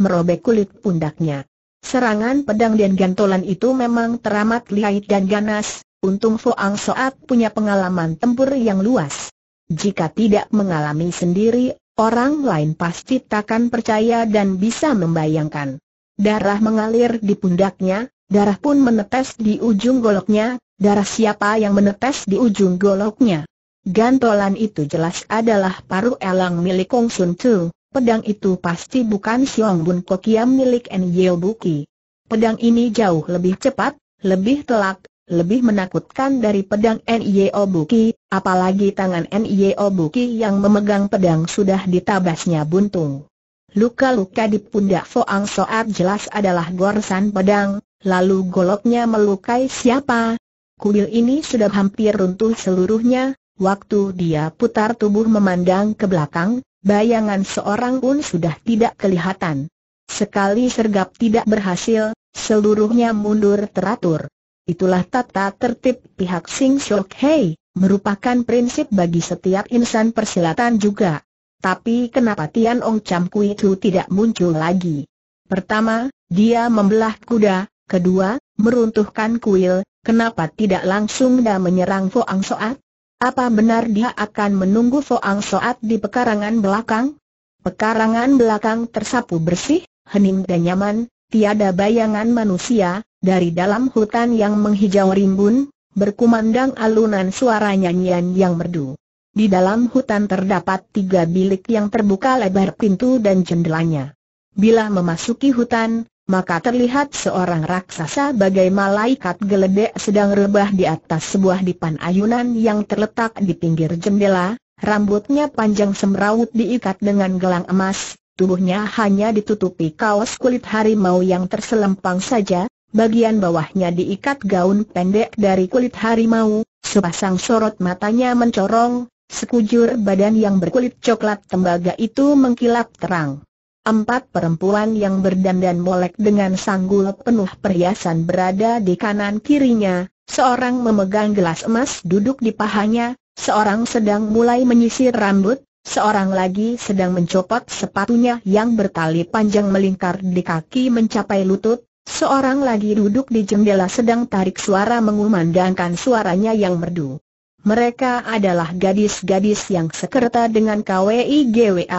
merobek kulit pundaknya. Serangan pedang dan gantolan itu memang teramat lihai dan ganas, untung Fuang Soat punya pengalaman tempur yang luas. Jika tidak mengalami sendiri, orang lain pasti takkan percaya dan bisa membayangkan. Darah mengalir di pundaknya, darah pun menetes di ujung goloknya, Darah siapa yang menetes di ujung goloknya? Gantolan itu jelas adalah paruh elang milik Kong Sun Tzu, pedang itu pasti bukan Siong Bun Kokiam milik N Yeo Buki. Pedang ini jauh lebih cepat, lebih telak, lebih menakutkan dari pedang N Buki, apalagi tangan N Buki yang memegang pedang sudah ditabasnya buntung. Luka-luka di pundak Foang Soat jelas adalah goresan pedang, lalu goloknya melukai siapa, kuil ini sudah hampir runtuh seluruhnya, waktu dia putar tubuh memandang ke belakang, bayangan seorang pun sudah tidak kelihatan. Sekali sergap tidak berhasil, seluruhnya mundur teratur. Itulah tata tertib pihak Sing Shok Hei, merupakan prinsip bagi setiap insan persilatan juga. Tapi kenapa Tian Ong Cham Kui itu tidak muncul lagi? Pertama, dia membelah kuda, kedua, meruntuhkan kuil, Kenapa tidak langsung dan menyerang Foang Soat? Apa benar dia akan menunggu Foang Soat di pekarangan belakang? Pekarangan belakang tersapu bersih, hening dan nyaman, tiada bayangan manusia, dari dalam hutan yang menghijau rimbun, berkumandang alunan suara nyanyian yang merdu. Di dalam hutan terdapat tiga bilik yang terbuka lebar pintu dan jendelanya. Bila memasuki hutan, maka terlihat seorang raksasa bagai malaikat geledek sedang rebah di atas sebuah dipan ayunan yang terletak di pinggir jendela, rambutnya panjang semrawut diikat dengan gelang emas, tubuhnya hanya ditutupi kaos kulit harimau yang terselempang saja, bagian bawahnya diikat gaun pendek dari kulit harimau, sepasang sorot matanya mencorong, sekujur badan yang berkulit coklat tembaga itu mengkilap terang. Empat perempuan yang berdandan molek dengan sanggul penuh perhiasan berada di kanan kirinya, seorang memegang gelas emas duduk di pahanya, seorang sedang mulai menyisir rambut, seorang lagi sedang mencopot sepatunya yang bertali panjang melingkar di kaki mencapai lutut, seorang lagi duduk di jendela sedang tarik suara mengumandangkan suaranya yang merdu. Mereka adalah gadis-gadis yang sekerta dengan KWI GW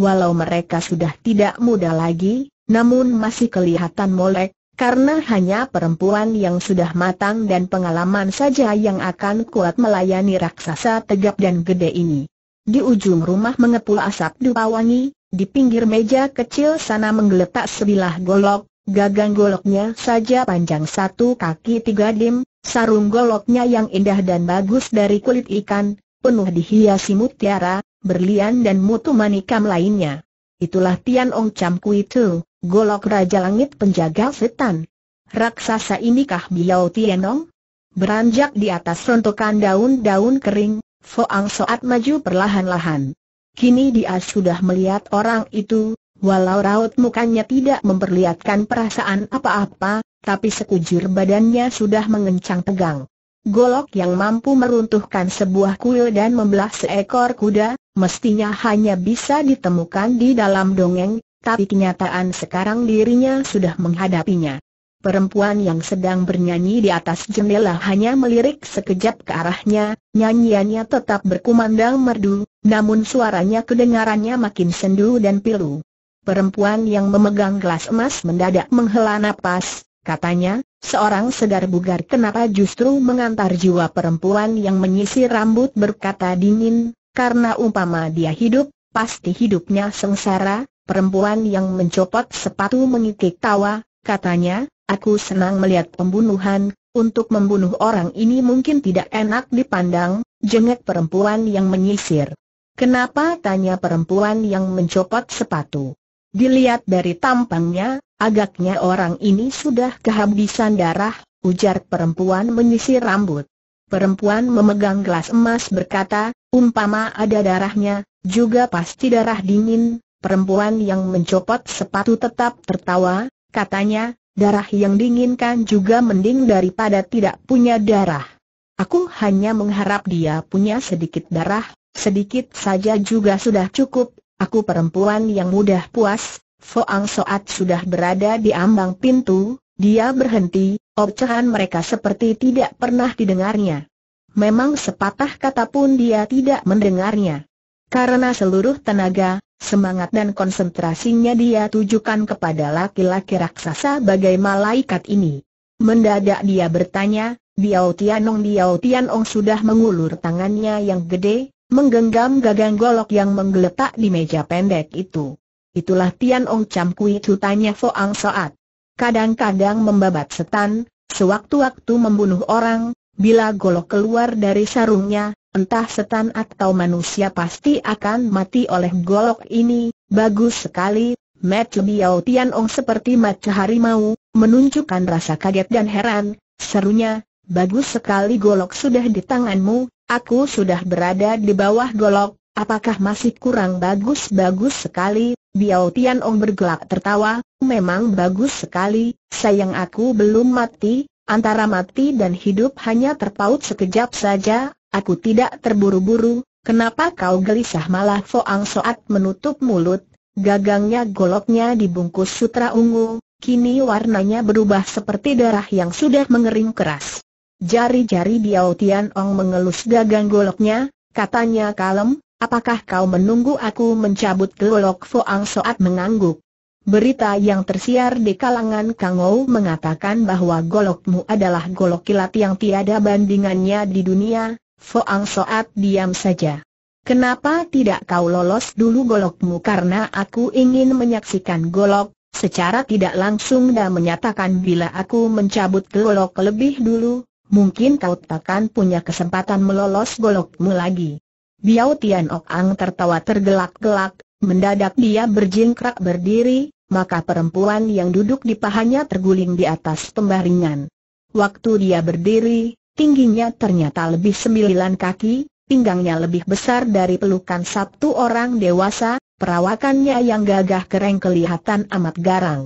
Walau mereka sudah tidak muda lagi, namun masih kelihatan molek, karena hanya perempuan yang sudah matang dan pengalaman saja yang akan kuat melayani raksasa tegap dan gede ini. Di ujung rumah mengepul asap dupa wangi, di pinggir meja kecil sana menggeletak sebilah golok, gagang goloknya saja panjang satu kaki tiga dim, sarung goloknya yang indah dan bagus dari kulit ikan, penuh dihiasi mutiara, berlian dan mutu manikam lainnya. Itulah Tian Ong Cham Kui Tu, golok Raja Langit penjaga setan. Raksasa inikah Biao Ong? Beranjak di atas rontokan daun-daun kering, Foang Soat maju perlahan-lahan. Kini dia sudah melihat orang itu, walau raut mukanya tidak memperlihatkan perasaan apa-apa, tapi sekujur badannya sudah mengencang tegang. Golok yang mampu meruntuhkan sebuah kuil dan membelah seekor kuda, mestinya hanya bisa ditemukan di dalam dongeng, tapi kenyataan sekarang dirinya sudah menghadapinya. Perempuan yang sedang bernyanyi di atas jendela hanya melirik sekejap ke arahnya, nyanyiannya tetap berkumandang merdu, namun suaranya kedengarannya makin sendu dan pilu. Perempuan yang memegang gelas emas mendadak menghela napas, katanya, seorang segar bugar kenapa justru mengantar jiwa perempuan yang menyisir rambut berkata dingin, karena umpama dia hidup, pasti hidupnya sengsara, perempuan yang mencopot sepatu mengikik tawa, katanya, aku senang melihat pembunuhan, untuk membunuh orang ini mungkin tidak enak dipandang, jengek perempuan yang menyisir. Kenapa tanya perempuan yang mencopot sepatu? Dilihat dari tampangnya, agaknya orang ini sudah kehabisan darah, ujar perempuan menyisir rambut. Perempuan memegang gelas emas berkata, Umpama ada darahnya, juga pasti darah dingin, perempuan yang mencopot sepatu tetap tertawa, katanya, darah yang dinginkan juga mending daripada tidak punya darah. Aku hanya mengharap dia punya sedikit darah, sedikit saja juga sudah cukup, aku perempuan yang mudah puas, Foang Soat sudah berada di ambang pintu, dia berhenti, Obcehan mereka seperti tidak pernah didengarnya memang sepatah kata pun dia tidak mendengarnya. Karena seluruh tenaga, semangat dan konsentrasinya dia tujukan kepada laki-laki raksasa bagai malaikat ini. Mendadak dia bertanya, Biao Tianong Biao Tianong sudah mengulur tangannya yang gede, menggenggam gagang golok yang menggeletak di meja pendek itu. Itulah Tianong Cham Kui itu tanya Foang Soat. Kadang-kadang membabat setan, sewaktu-waktu membunuh orang, Bila golok keluar dari sarungnya, entah setan atau manusia pasti akan mati oleh golok ini, bagus sekali. Mat Biao Tian Ong seperti mata harimau, menunjukkan rasa kaget dan heran, serunya, bagus sekali golok sudah di tanganmu, aku sudah berada di bawah golok, apakah masih kurang bagus-bagus sekali, Biao Tian Ong bergelak tertawa, memang bagus sekali, sayang aku belum mati, Antara mati dan hidup hanya terpaut sekejap saja, aku tidak terburu-buru, kenapa kau gelisah malah Foang Soat menutup mulut, gagangnya goloknya dibungkus sutra ungu, kini warnanya berubah seperti darah yang sudah mengering keras. Jari-jari Biao Tian Ong mengelus gagang goloknya, katanya kalem, apakah kau menunggu aku mencabut golok Foang Soat mengangguk. Berita yang tersiar di kalangan Kangou mengatakan bahwa golokmu adalah golok kilat yang tiada bandingannya di dunia, Foang Soat diam saja. Kenapa tidak kau lolos dulu golokmu karena aku ingin menyaksikan golok, secara tidak langsung dan menyatakan bila aku mencabut golok lebih dulu, mungkin kau takkan punya kesempatan melolos golokmu lagi. Biao Tian Ok Ang tertawa tergelak-gelak, Mendadak dia berjingkrak berdiri, maka perempuan yang duduk di pahanya terguling di atas pembaringan. Waktu dia berdiri, tingginya ternyata lebih sembilan kaki, pinggangnya lebih besar dari pelukan satu orang dewasa, perawakannya yang gagah keren kelihatan amat garang.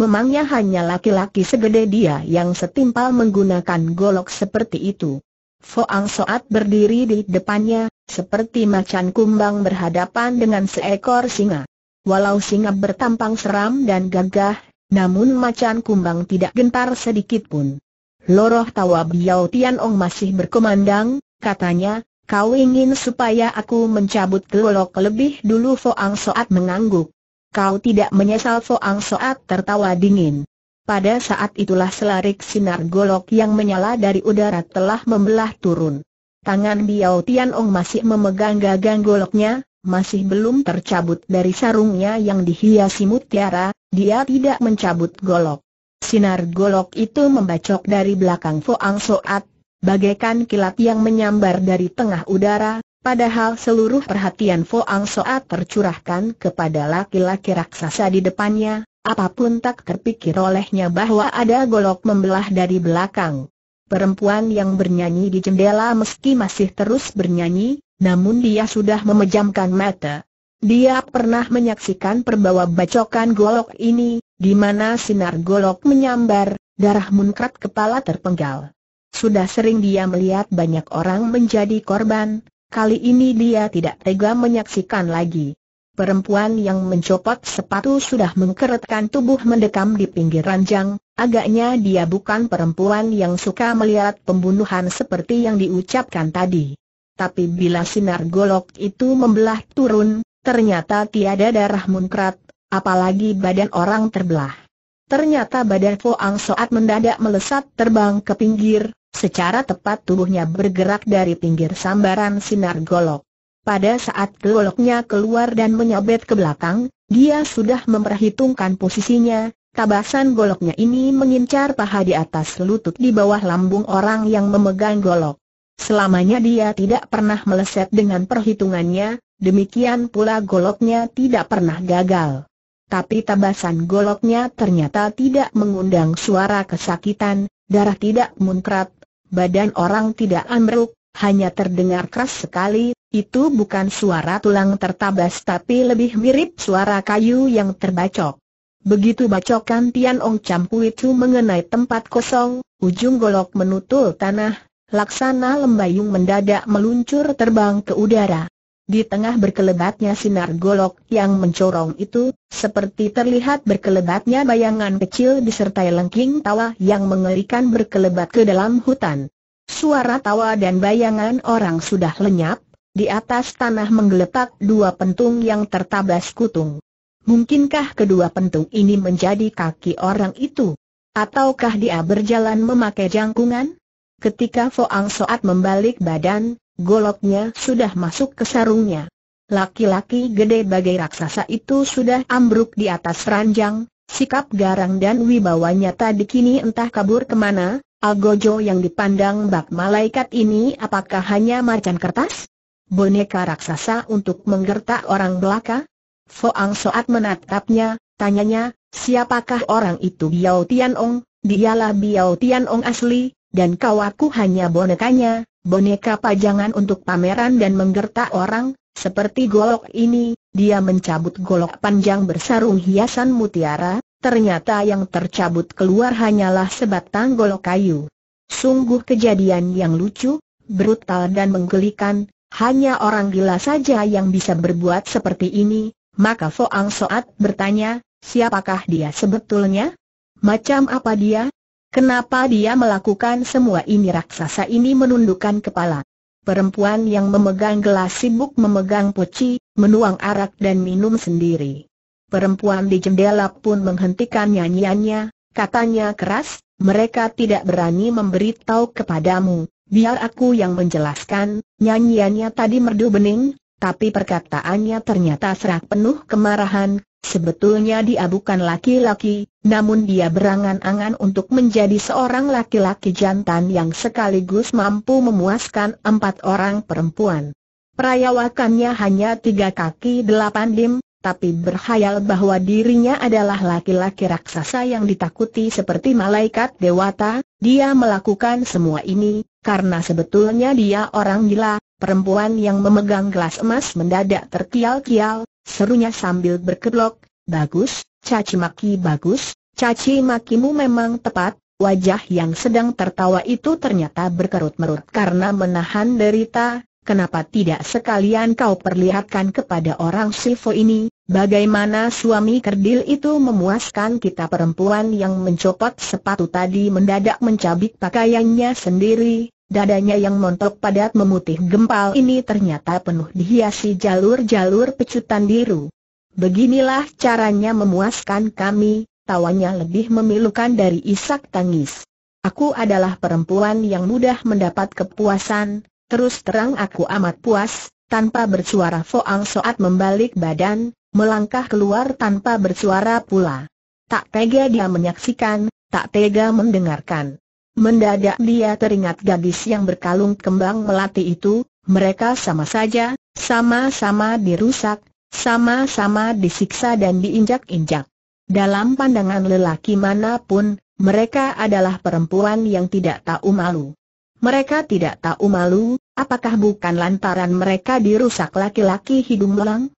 Memangnya hanya laki-laki segede dia yang setimpal menggunakan golok seperti itu. Foang Soat berdiri di depannya, seperti macan kumbang berhadapan dengan seekor singa. Walau singa bertampang seram dan gagah, namun macan kumbang tidak gentar sedikit pun. Loroh tawa Biao Tianong masih berkemandang, katanya, kau ingin supaya aku mencabut kelolok lebih dulu Foang Soat mengangguk. Kau tidak menyesal Foang Soat tertawa dingin. Pada saat itulah selarik sinar golok yang menyala dari udara telah membelah turun. Tangan Biao Tianong masih memegang gagang goloknya, masih belum tercabut dari sarungnya yang dihiasi mutiara, dia tidak mencabut golok. Sinar golok itu membacok dari belakang Foang Soat, bagaikan kilat yang menyambar dari tengah udara, padahal seluruh perhatian Foang Soat tercurahkan kepada laki-laki raksasa di depannya, apapun tak terpikir olehnya bahwa ada golok membelah dari belakang. Perempuan yang bernyanyi di jendela meski masih terus bernyanyi, namun dia sudah memejamkan mata. Dia pernah menyaksikan perbawa bacokan golok ini, di mana sinar golok menyambar, darah munkrat kepala terpenggal. Sudah sering dia melihat banyak orang menjadi korban, kali ini dia tidak tega menyaksikan lagi. Perempuan yang mencopot sepatu sudah mengkeretkan tubuh mendekam di pinggir ranjang, agaknya dia bukan perempuan yang suka melihat pembunuhan seperti yang diucapkan tadi. Tapi bila sinar golok itu membelah turun, ternyata tiada darah munkrat, apalagi badan orang terbelah. Ternyata badan Ang Soat mendadak melesat terbang ke pinggir, secara tepat tubuhnya bergerak dari pinggir sambaran sinar golok. Pada saat goloknya keluar dan menyabet ke belakang, dia sudah memperhitungkan posisinya, tabasan goloknya ini mengincar paha di atas lutut di bawah lambung orang yang memegang golok. Selamanya dia tidak pernah meleset dengan perhitungannya, demikian pula goloknya tidak pernah gagal. Tapi tabasan goloknya ternyata tidak mengundang suara kesakitan, darah tidak muntrat, badan orang tidak ambruk, hanya terdengar keras sekali, itu bukan suara tulang tertabas tapi lebih mirip suara kayu yang terbacok. Begitu bacokan Tian Ong Campu itu mengenai tempat kosong, ujung golok menutul tanah, laksana lembayung mendadak meluncur terbang ke udara. Di tengah berkelebatnya sinar golok yang mencorong itu, seperti terlihat berkelebatnya bayangan kecil disertai lengking tawa yang mengerikan berkelebat ke dalam hutan. Suara tawa dan bayangan orang sudah lenyap, di atas tanah menggeletak dua pentung yang tertabas kutung. Mungkinkah kedua pentung ini menjadi kaki orang itu? Ataukah dia berjalan memakai jangkungan? Ketika Foang Soat membalik badan, goloknya sudah masuk ke sarungnya. Laki-laki gede bagai raksasa itu sudah ambruk di atas ranjang, sikap garang dan wibawanya tadi kini entah kabur kemana, Algojo yang dipandang bak malaikat ini apakah hanya macan kertas? boneka raksasa untuk menggertak orang belaka? Foang Soat menatapnya, tanyanya, siapakah orang itu Biao Tianong? Dialah Biao Tianong asli, dan kau aku hanya bonekanya, boneka pajangan untuk pameran dan menggertak orang, seperti golok ini, dia mencabut golok panjang bersarung hiasan mutiara, ternyata yang tercabut keluar hanyalah sebatang golok kayu. Sungguh kejadian yang lucu, brutal dan menggelikan, hanya orang gila saja yang bisa berbuat seperti ini, maka Foang Soat bertanya, siapakah dia sebetulnya? Macam apa dia? Kenapa dia melakukan semua ini raksasa ini menundukkan kepala? Perempuan yang memegang gelas sibuk memegang poci, menuang arak dan minum sendiri. Perempuan di jendela pun menghentikan nyanyiannya, katanya keras, mereka tidak berani memberitahu kepadamu, Biar aku yang menjelaskan, nyanyiannya tadi merdu bening, tapi perkataannya ternyata serak penuh kemarahan, sebetulnya dia bukan laki-laki, namun dia berangan-angan untuk menjadi seorang laki-laki jantan yang sekaligus mampu memuaskan empat orang perempuan. Perayawakannya hanya tiga kaki delapan lim, tapi berhayal bahwa dirinya adalah laki-laki raksasa yang ditakuti seperti malaikat dewata, dia melakukan semua ini, karena sebetulnya dia orang gila, perempuan yang memegang gelas emas mendadak terkial-kial, serunya sambil berkedok, bagus, caci maki bagus, caci makimu memang tepat, wajah yang sedang tertawa itu ternyata berkerut merut karena menahan derita, kenapa tidak sekalian kau perlihatkan kepada orang Sifo ini, Bagaimana suami kerdil itu memuaskan kita perempuan yang mencopot sepatu tadi mendadak mencabik pakaiannya sendiri, dadanya yang montok padat memutih gempal ini ternyata penuh dihiasi jalur-jalur pecutan biru. Beginilah caranya memuaskan kami, tawanya lebih memilukan dari isak tangis. Aku adalah perempuan yang mudah mendapat kepuasan, terus terang aku amat puas, tanpa bersuara Foang Soat membalik badan, melangkah keluar tanpa bersuara pula. Tak tega dia menyaksikan, tak tega mendengarkan. Mendadak dia teringat gadis yang berkalung kembang melati itu, mereka sama saja, sama-sama dirusak, sama-sama disiksa dan diinjak-injak. Dalam pandangan lelaki manapun, mereka adalah perempuan yang tidak tahu malu. Mereka tidak tahu malu, apakah bukan lantaran mereka dirusak laki-laki hidung belang?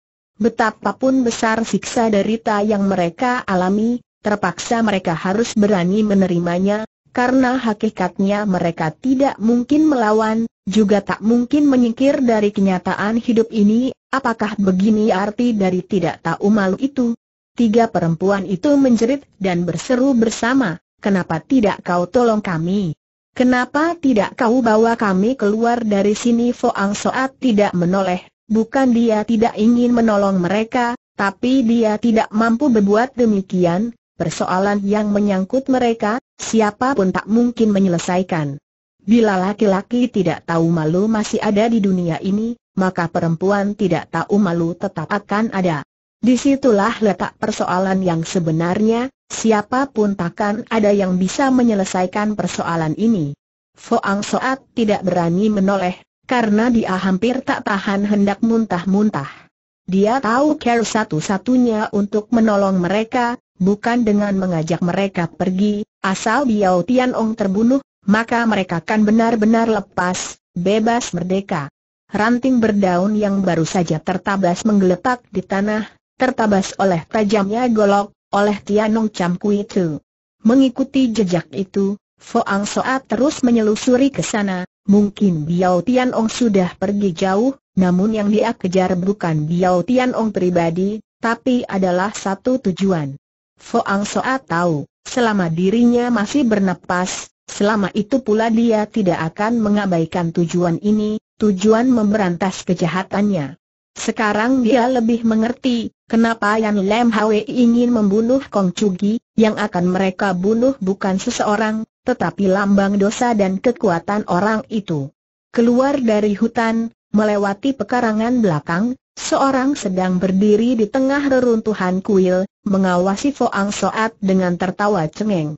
Betapapun besar siksa derita yang mereka alami, terpaksa mereka harus berani menerimanya, karena hakikatnya mereka tidak mungkin melawan, juga tak mungkin menyingkir dari kenyataan hidup ini, apakah begini arti dari tidak tahu malu itu? Tiga perempuan itu menjerit dan berseru bersama, kenapa tidak kau tolong kami? Kenapa tidak kau bawa kami keluar dari sini Foang Soat tidak menoleh Bukan dia tidak ingin menolong mereka, tapi dia tidak mampu berbuat demikian, persoalan yang menyangkut mereka, siapapun tak mungkin menyelesaikan. Bila laki-laki tidak tahu malu masih ada di dunia ini, maka perempuan tidak tahu malu tetap akan ada. Disitulah letak persoalan yang sebenarnya, siapapun takkan ada yang bisa menyelesaikan persoalan ini. Foang Soat tidak berani menoleh, karena dia hampir tak tahan hendak muntah-muntah. Dia tahu cara satu-satunya untuk menolong mereka, bukan dengan mengajak mereka pergi, asal Biao Tianong terbunuh, maka mereka kan benar-benar lepas, bebas merdeka. Ranting berdaun yang baru saja tertabas menggeletak di tanah, tertabas oleh tajamnya golok, oleh Tianong Chamku itu. Mengikuti jejak itu, Foang Soat terus menyelusuri ke sana, Mungkin Biao Tianong sudah pergi jauh, namun yang dia kejar bukan Biao Tianong pribadi, tapi adalah satu tujuan. Foang Soa tahu, selama dirinya masih bernapas, selama itu pula dia tidak akan mengabaikan tujuan ini, tujuan memberantas kejahatannya. Sekarang dia lebih mengerti, kenapa Yan Lem Hwe ingin membunuh Kong Chugi, yang akan mereka bunuh bukan seseorang, tetapi lambang dosa dan kekuatan orang itu. Keluar dari hutan, melewati pekarangan belakang, seorang sedang berdiri di tengah reruntuhan kuil, mengawasi Foang Soat dengan tertawa cengeng.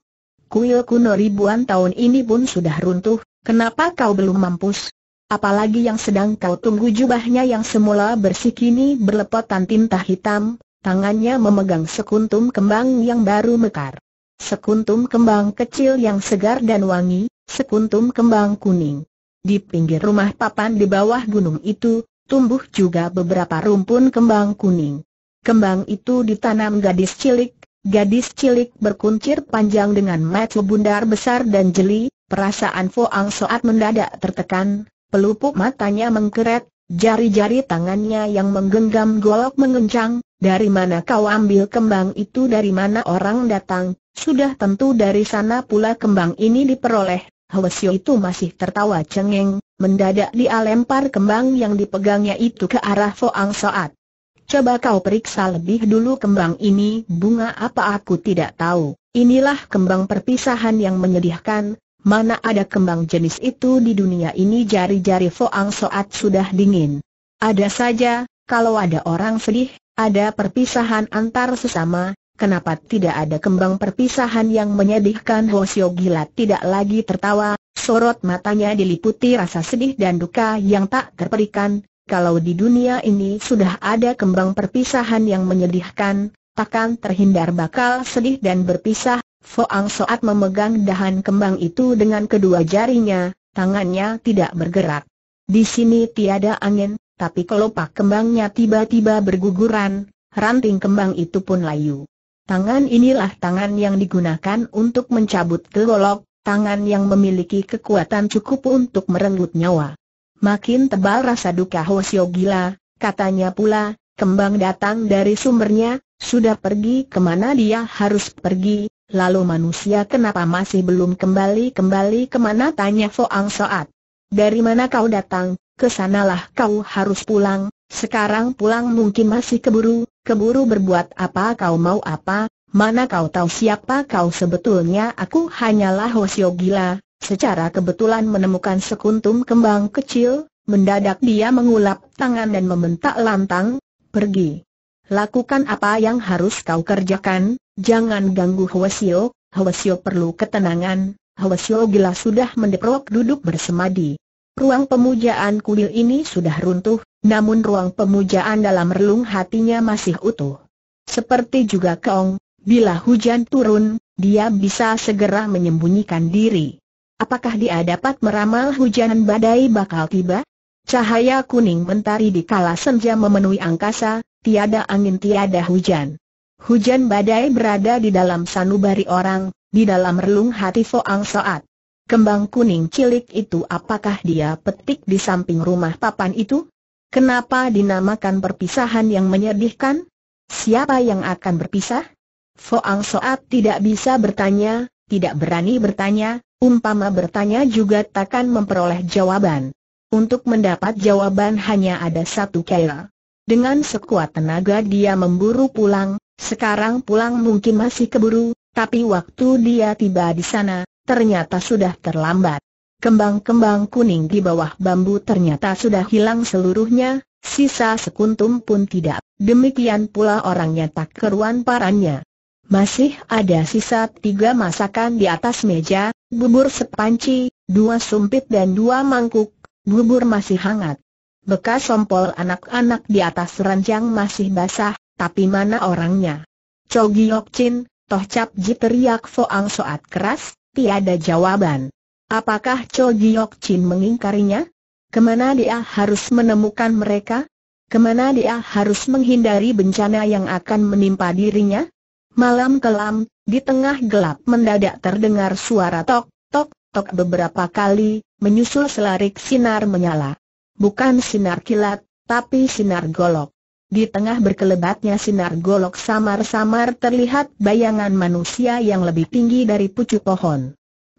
Kuil kuno ribuan tahun ini pun sudah runtuh, kenapa kau belum mampus? Apalagi yang sedang kau tunggu jubahnya yang semula bersih kini berlepotan tinta hitam, tangannya memegang sekuntum kembang yang baru mekar sekuntum kembang kecil yang segar dan wangi, sekuntum kembang kuning. Di pinggir rumah papan di bawah gunung itu, tumbuh juga beberapa rumpun kembang kuning. Kembang itu ditanam gadis cilik, gadis cilik berkuncir panjang dengan mata bundar besar dan jeli, perasaan Ang Soat mendadak tertekan, pelupuk matanya mengkeret, jari-jari tangannya yang menggenggam golok mengencang, dari mana kau ambil kembang itu dari mana orang datang, sudah tentu dari sana pula kembang ini diperoleh. Hwasyo itu masih tertawa cengeng, mendadak dia lempar kembang yang dipegangnya itu ke arah Foang Soat. Coba kau periksa lebih dulu kembang ini, bunga apa aku tidak tahu. Inilah kembang perpisahan yang menyedihkan, mana ada kembang jenis itu di dunia ini jari-jari Foang Soat sudah dingin. Ada saja, kalau ada orang sedih, ada perpisahan antar sesama, Kenapa tidak ada kembang perpisahan yang menyedihkan Hosio Gila tidak lagi tertawa, sorot matanya diliputi rasa sedih dan duka yang tak terperikan, kalau di dunia ini sudah ada kembang perpisahan yang menyedihkan, takkan terhindar bakal sedih dan berpisah, Foang Soat memegang dahan kembang itu dengan kedua jarinya, tangannya tidak bergerak. Di sini tiada angin, tapi kelopak kembangnya tiba-tiba berguguran, ranting kembang itu pun layu. Tangan inilah tangan yang digunakan untuk mencabut golok, tangan yang memiliki kekuatan cukup untuk merenggut nyawa. Makin tebal rasa duka Hosio gila, katanya pula, kembang datang dari sumbernya, sudah pergi kemana dia harus pergi, lalu manusia kenapa masih belum kembali-kembali kemana tanya Foang Soat. Dari mana kau datang, kesanalah kau harus pulang, sekarang pulang mungkin masih keburu, keburu berbuat apa kau mau apa, mana kau tahu siapa kau sebetulnya aku hanyalah Hosyo Gila, secara kebetulan menemukan sekuntum kembang kecil, mendadak dia mengulap tangan dan membentak lantang, pergi. Lakukan apa yang harus kau kerjakan, jangan ganggu Hosio, Hosio perlu ketenangan, Hosio Gila sudah mendeprok duduk bersemadi. Ruang pemujaan kuil ini sudah runtuh, namun ruang pemujaan dalam relung hatinya masih utuh. Seperti juga Keong, bila hujan turun, dia bisa segera menyembunyikan diri. Apakah dia dapat meramal hujan badai bakal tiba? Cahaya kuning mentari di kala senja memenuhi angkasa, tiada angin tiada hujan. Hujan badai berada di dalam sanubari orang, di dalam relung hati Foang Soat. Kembang kuning cilik itu apakah dia petik di samping rumah papan itu? Kenapa dinamakan perpisahan yang menyedihkan? Siapa yang akan berpisah? Foang Soat tidak bisa bertanya, tidak berani bertanya, umpama bertanya juga takkan memperoleh jawaban. Untuk mendapat jawaban hanya ada satu cara. Dengan sekuat tenaga dia memburu pulang, sekarang pulang mungkin masih keburu, tapi waktu dia tiba di sana, ternyata sudah terlambat. Kembang-kembang kuning di bawah bambu ternyata sudah hilang seluruhnya, sisa sekuntum pun tidak. Demikian pula orangnya tak keruan parannya. Masih ada sisa tiga masakan di atas meja, bubur sepanci, dua sumpit dan dua mangkuk, bubur masih hangat. Bekas sompol anak-anak di atas ranjang masih basah, tapi mana orangnya? Chogiok Chin, Toh Cap Ji teriak Foang Soat keras, tiada jawaban. Apakah Cho Giok Chin mengingkarinya? Kemana dia harus menemukan mereka? Kemana dia harus menghindari bencana yang akan menimpa dirinya? Malam kelam, di tengah gelap mendadak terdengar suara tok, tok, tok beberapa kali, menyusul selarik sinar menyala. Bukan sinar kilat, tapi sinar golok. Di tengah berkelebatnya sinar golok samar-samar terlihat bayangan manusia yang lebih tinggi dari pucuk pohon.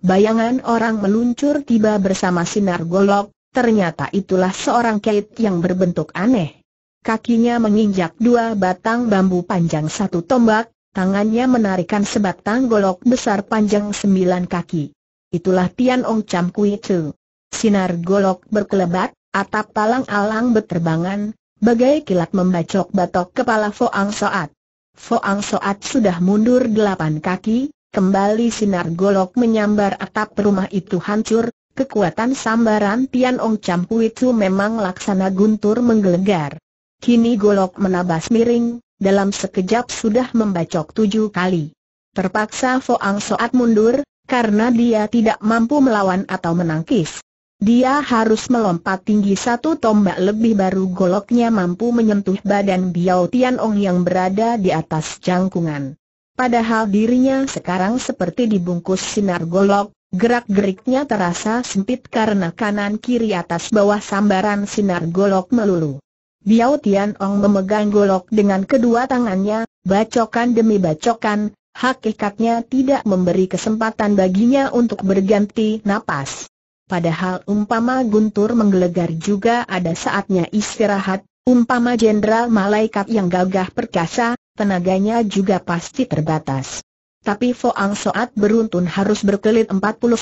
Bayangan orang meluncur tiba bersama sinar golok, ternyata itulah seorang kait yang berbentuk aneh. Kakinya menginjak dua batang bambu panjang satu tombak, tangannya menarikan sebatang golok besar panjang sembilan kaki. Itulah Tian Ong Cham Kui Chu. Sinar golok berkelebat, atap palang-alang berterbangan, bagai kilat membacok batok kepala Foang Soat. Foang Soat sudah mundur delapan kaki, Kembali sinar golok menyambar atap rumah itu hancur, kekuatan sambaran Tian Ong Campu itu memang laksana guntur menggelegar. Kini golok menabas miring, dalam sekejap sudah membacok tujuh kali. Terpaksa Foang Soat mundur, karena dia tidak mampu melawan atau menangkis. Dia harus melompat tinggi satu tombak lebih baru goloknya mampu menyentuh badan Biao Tian Ong yang berada di atas jangkungan. Padahal dirinya sekarang seperti dibungkus sinar golok, gerak-geriknya terasa sempit karena kanan-kiri atas bawah sambaran sinar golok melulu. Biao Tian Ong memegang golok dengan kedua tangannya, bacokan demi bacokan, hakikatnya tidak memberi kesempatan baginya untuk berganti napas. Padahal umpama guntur menggelegar juga ada saatnya istirahat, umpama jenderal malaikat yang gagah perkasa, tenaganya juga pasti terbatas. Tapi Foang Soat beruntun harus berkelit 49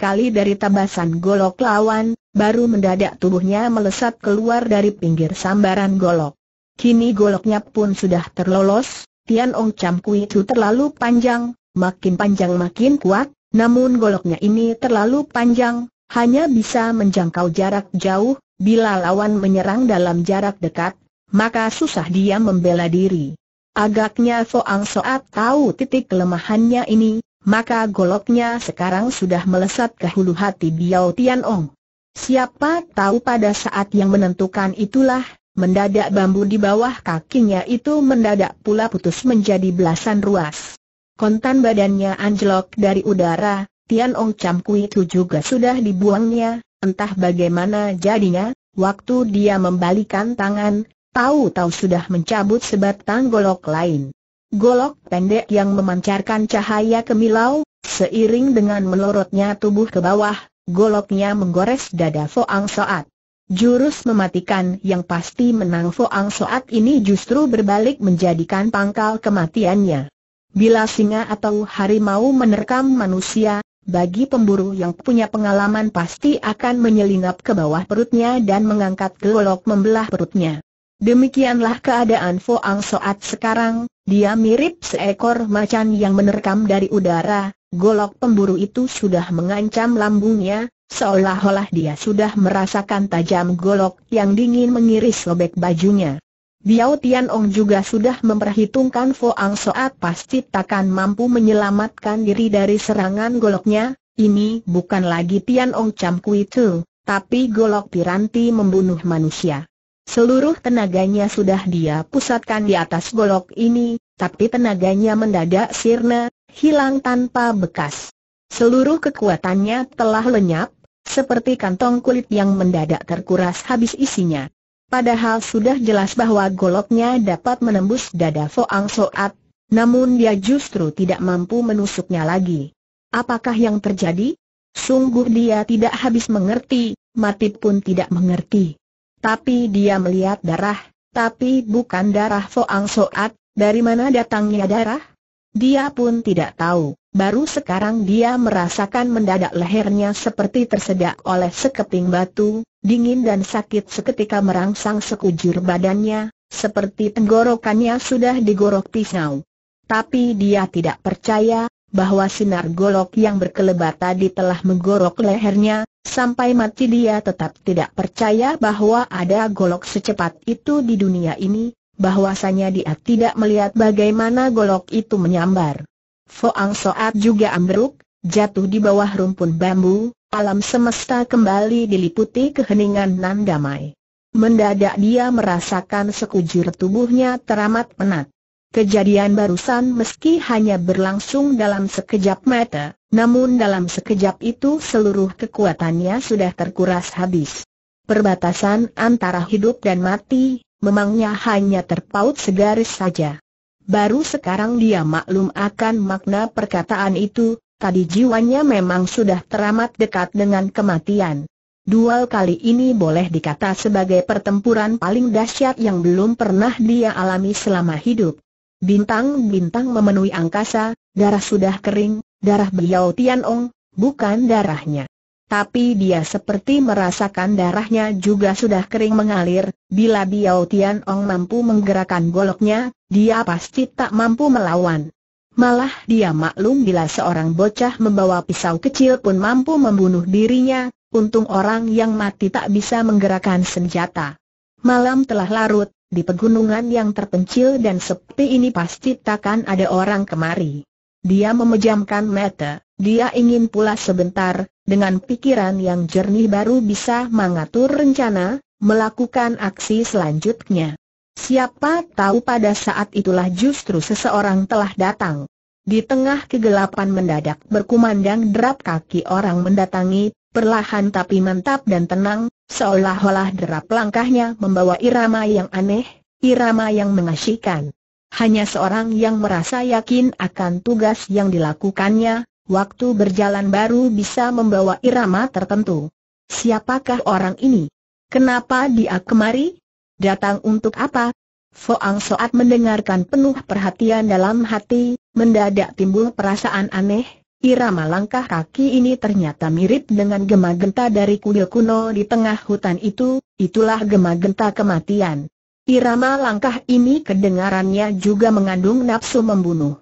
kali dari tabasan golok lawan, baru mendadak tubuhnya melesat keluar dari pinggir sambaran golok. Kini goloknya pun sudah terlolos, Tian Ong Cham Kui itu terlalu panjang, makin panjang makin kuat, namun goloknya ini terlalu panjang, hanya bisa menjangkau jarak jauh, bila lawan menyerang dalam jarak dekat, maka susah dia membela diri. Agaknya Ang Soat tahu titik kelemahannya ini, maka goloknya sekarang sudah melesat ke hulu hati Biao Tianong. Siapa tahu pada saat yang menentukan itulah, mendadak bambu di bawah kakinya itu mendadak pula putus menjadi belasan ruas. Kontan badannya anjlok dari udara, Tian Ong Cham Kui itu juga sudah dibuangnya, entah bagaimana jadinya, waktu dia membalikan tangan, tahu-tahu sudah mencabut sebatang golok lain. Golok pendek yang memancarkan cahaya kemilau, seiring dengan melorotnya tubuh ke bawah, goloknya menggores dada Foang Soat. Jurus mematikan yang pasti menang Foang Soat ini justru berbalik menjadikan pangkal kematiannya. Bila singa atau harimau menerkam manusia, bagi pemburu yang punya pengalaman pasti akan menyelinap ke bawah perutnya dan mengangkat golok membelah perutnya. Demikianlah keadaan Foang Soat sekarang, dia mirip seekor macan yang menerkam dari udara, golok pemburu itu sudah mengancam lambungnya, seolah-olah dia sudah merasakan tajam golok yang dingin mengiris lobek bajunya. Biao Tian Ong juga sudah memperhitungkan Foang Soat pasti takkan mampu menyelamatkan diri dari serangan goloknya, ini bukan lagi Tian Ong Cham Kui Tu, tapi golok piranti membunuh manusia. Seluruh tenaganya sudah dia pusatkan di atas golok ini, tapi tenaganya mendadak sirna, hilang tanpa bekas. Seluruh kekuatannya telah lenyap, seperti kantong kulit yang mendadak terkuras habis isinya. Padahal sudah jelas bahwa goloknya dapat menembus dada Foang Soat, namun dia justru tidak mampu menusuknya lagi. Apakah yang terjadi? Sungguh dia tidak habis mengerti, mati pun tidak mengerti. Tapi dia melihat darah, tapi bukan darah Foang Soat, dari mana datangnya darah? Dia pun tidak tahu, baru sekarang dia merasakan mendadak lehernya seperti tersedak oleh sekeping batu, dingin dan sakit seketika merangsang sekujur badannya, seperti tenggorokannya sudah digorok pisau. Tapi dia tidak percaya, bahwa sinar golok yang berkelebat tadi telah menggorok lehernya, Sampai mati dia tetap tidak percaya bahwa ada golok secepat itu di dunia ini, bahwasanya dia tidak melihat bagaimana golok itu menyambar. Foang Soat juga ambruk, jatuh di bawah rumpun bambu, alam semesta kembali diliputi keheningan nan damai. Mendadak dia merasakan sekujur tubuhnya teramat penat. Kejadian barusan meski hanya berlangsung dalam sekejap mata, namun dalam sekejap itu seluruh kekuatannya sudah terkuras habis. Perbatasan antara hidup dan mati, memangnya hanya terpaut segaris saja. Baru sekarang dia maklum akan makna perkataan itu, tadi jiwanya memang sudah teramat dekat dengan kematian. Dual kali ini boleh dikata sebagai pertempuran paling dahsyat yang belum pernah dia alami selama hidup. Bintang-bintang memenuhi angkasa, darah sudah kering, darah Biao Tianong, bukan darahnya. Tapi dia seperti merasakan darahnya juga sudah kering mengalir, bila Biao Tianong mampu menggerakkan goloknya, dia pasti tak mampu melawan. Malah dia maklum bila seorang bocah membawa pisau kecil pun mampu membunuh dirinya, untung orang yang mati tak bisa menggerakkan senjata. Malam telah larut, di pegunungan yang terpencil dan sepi ini pasti takkan ada orang kemari. Dia memejamkan mata, dia ingin pula sebentar, dengan pikiran yang jernih baru bisa mengatur rencana, melakukan aksi selanjutnya. Siapa tahu pada saat itulah justru seseorang telah datang. Di tengah kegelapan mendadak berkumandang derap kaki orang mendatangi, perlahan tapi mantap dan tenang, seolah-olah derap langkahnya membawa irama yang aneh, irama yang mengasyikan. Hanya seorang yang merasa yakin akan tugas yang dilakukannya, waktu berjalan baru bisa membawa irama tertentu. Siapakah orang ini? Kenapa dia kemari? Datang untuk apa? Foang Soat mendengarkan penuh perhatian dalam hati, mendadak timbul perasaan aneh, Irama langkah kaki ini ternyata mirip dengan gema genta dari kuil kuno di tengah hutan itu, itulah gema genta kematian. Irama langkah ini kedengarannya juga mengandung nafsu membunuh.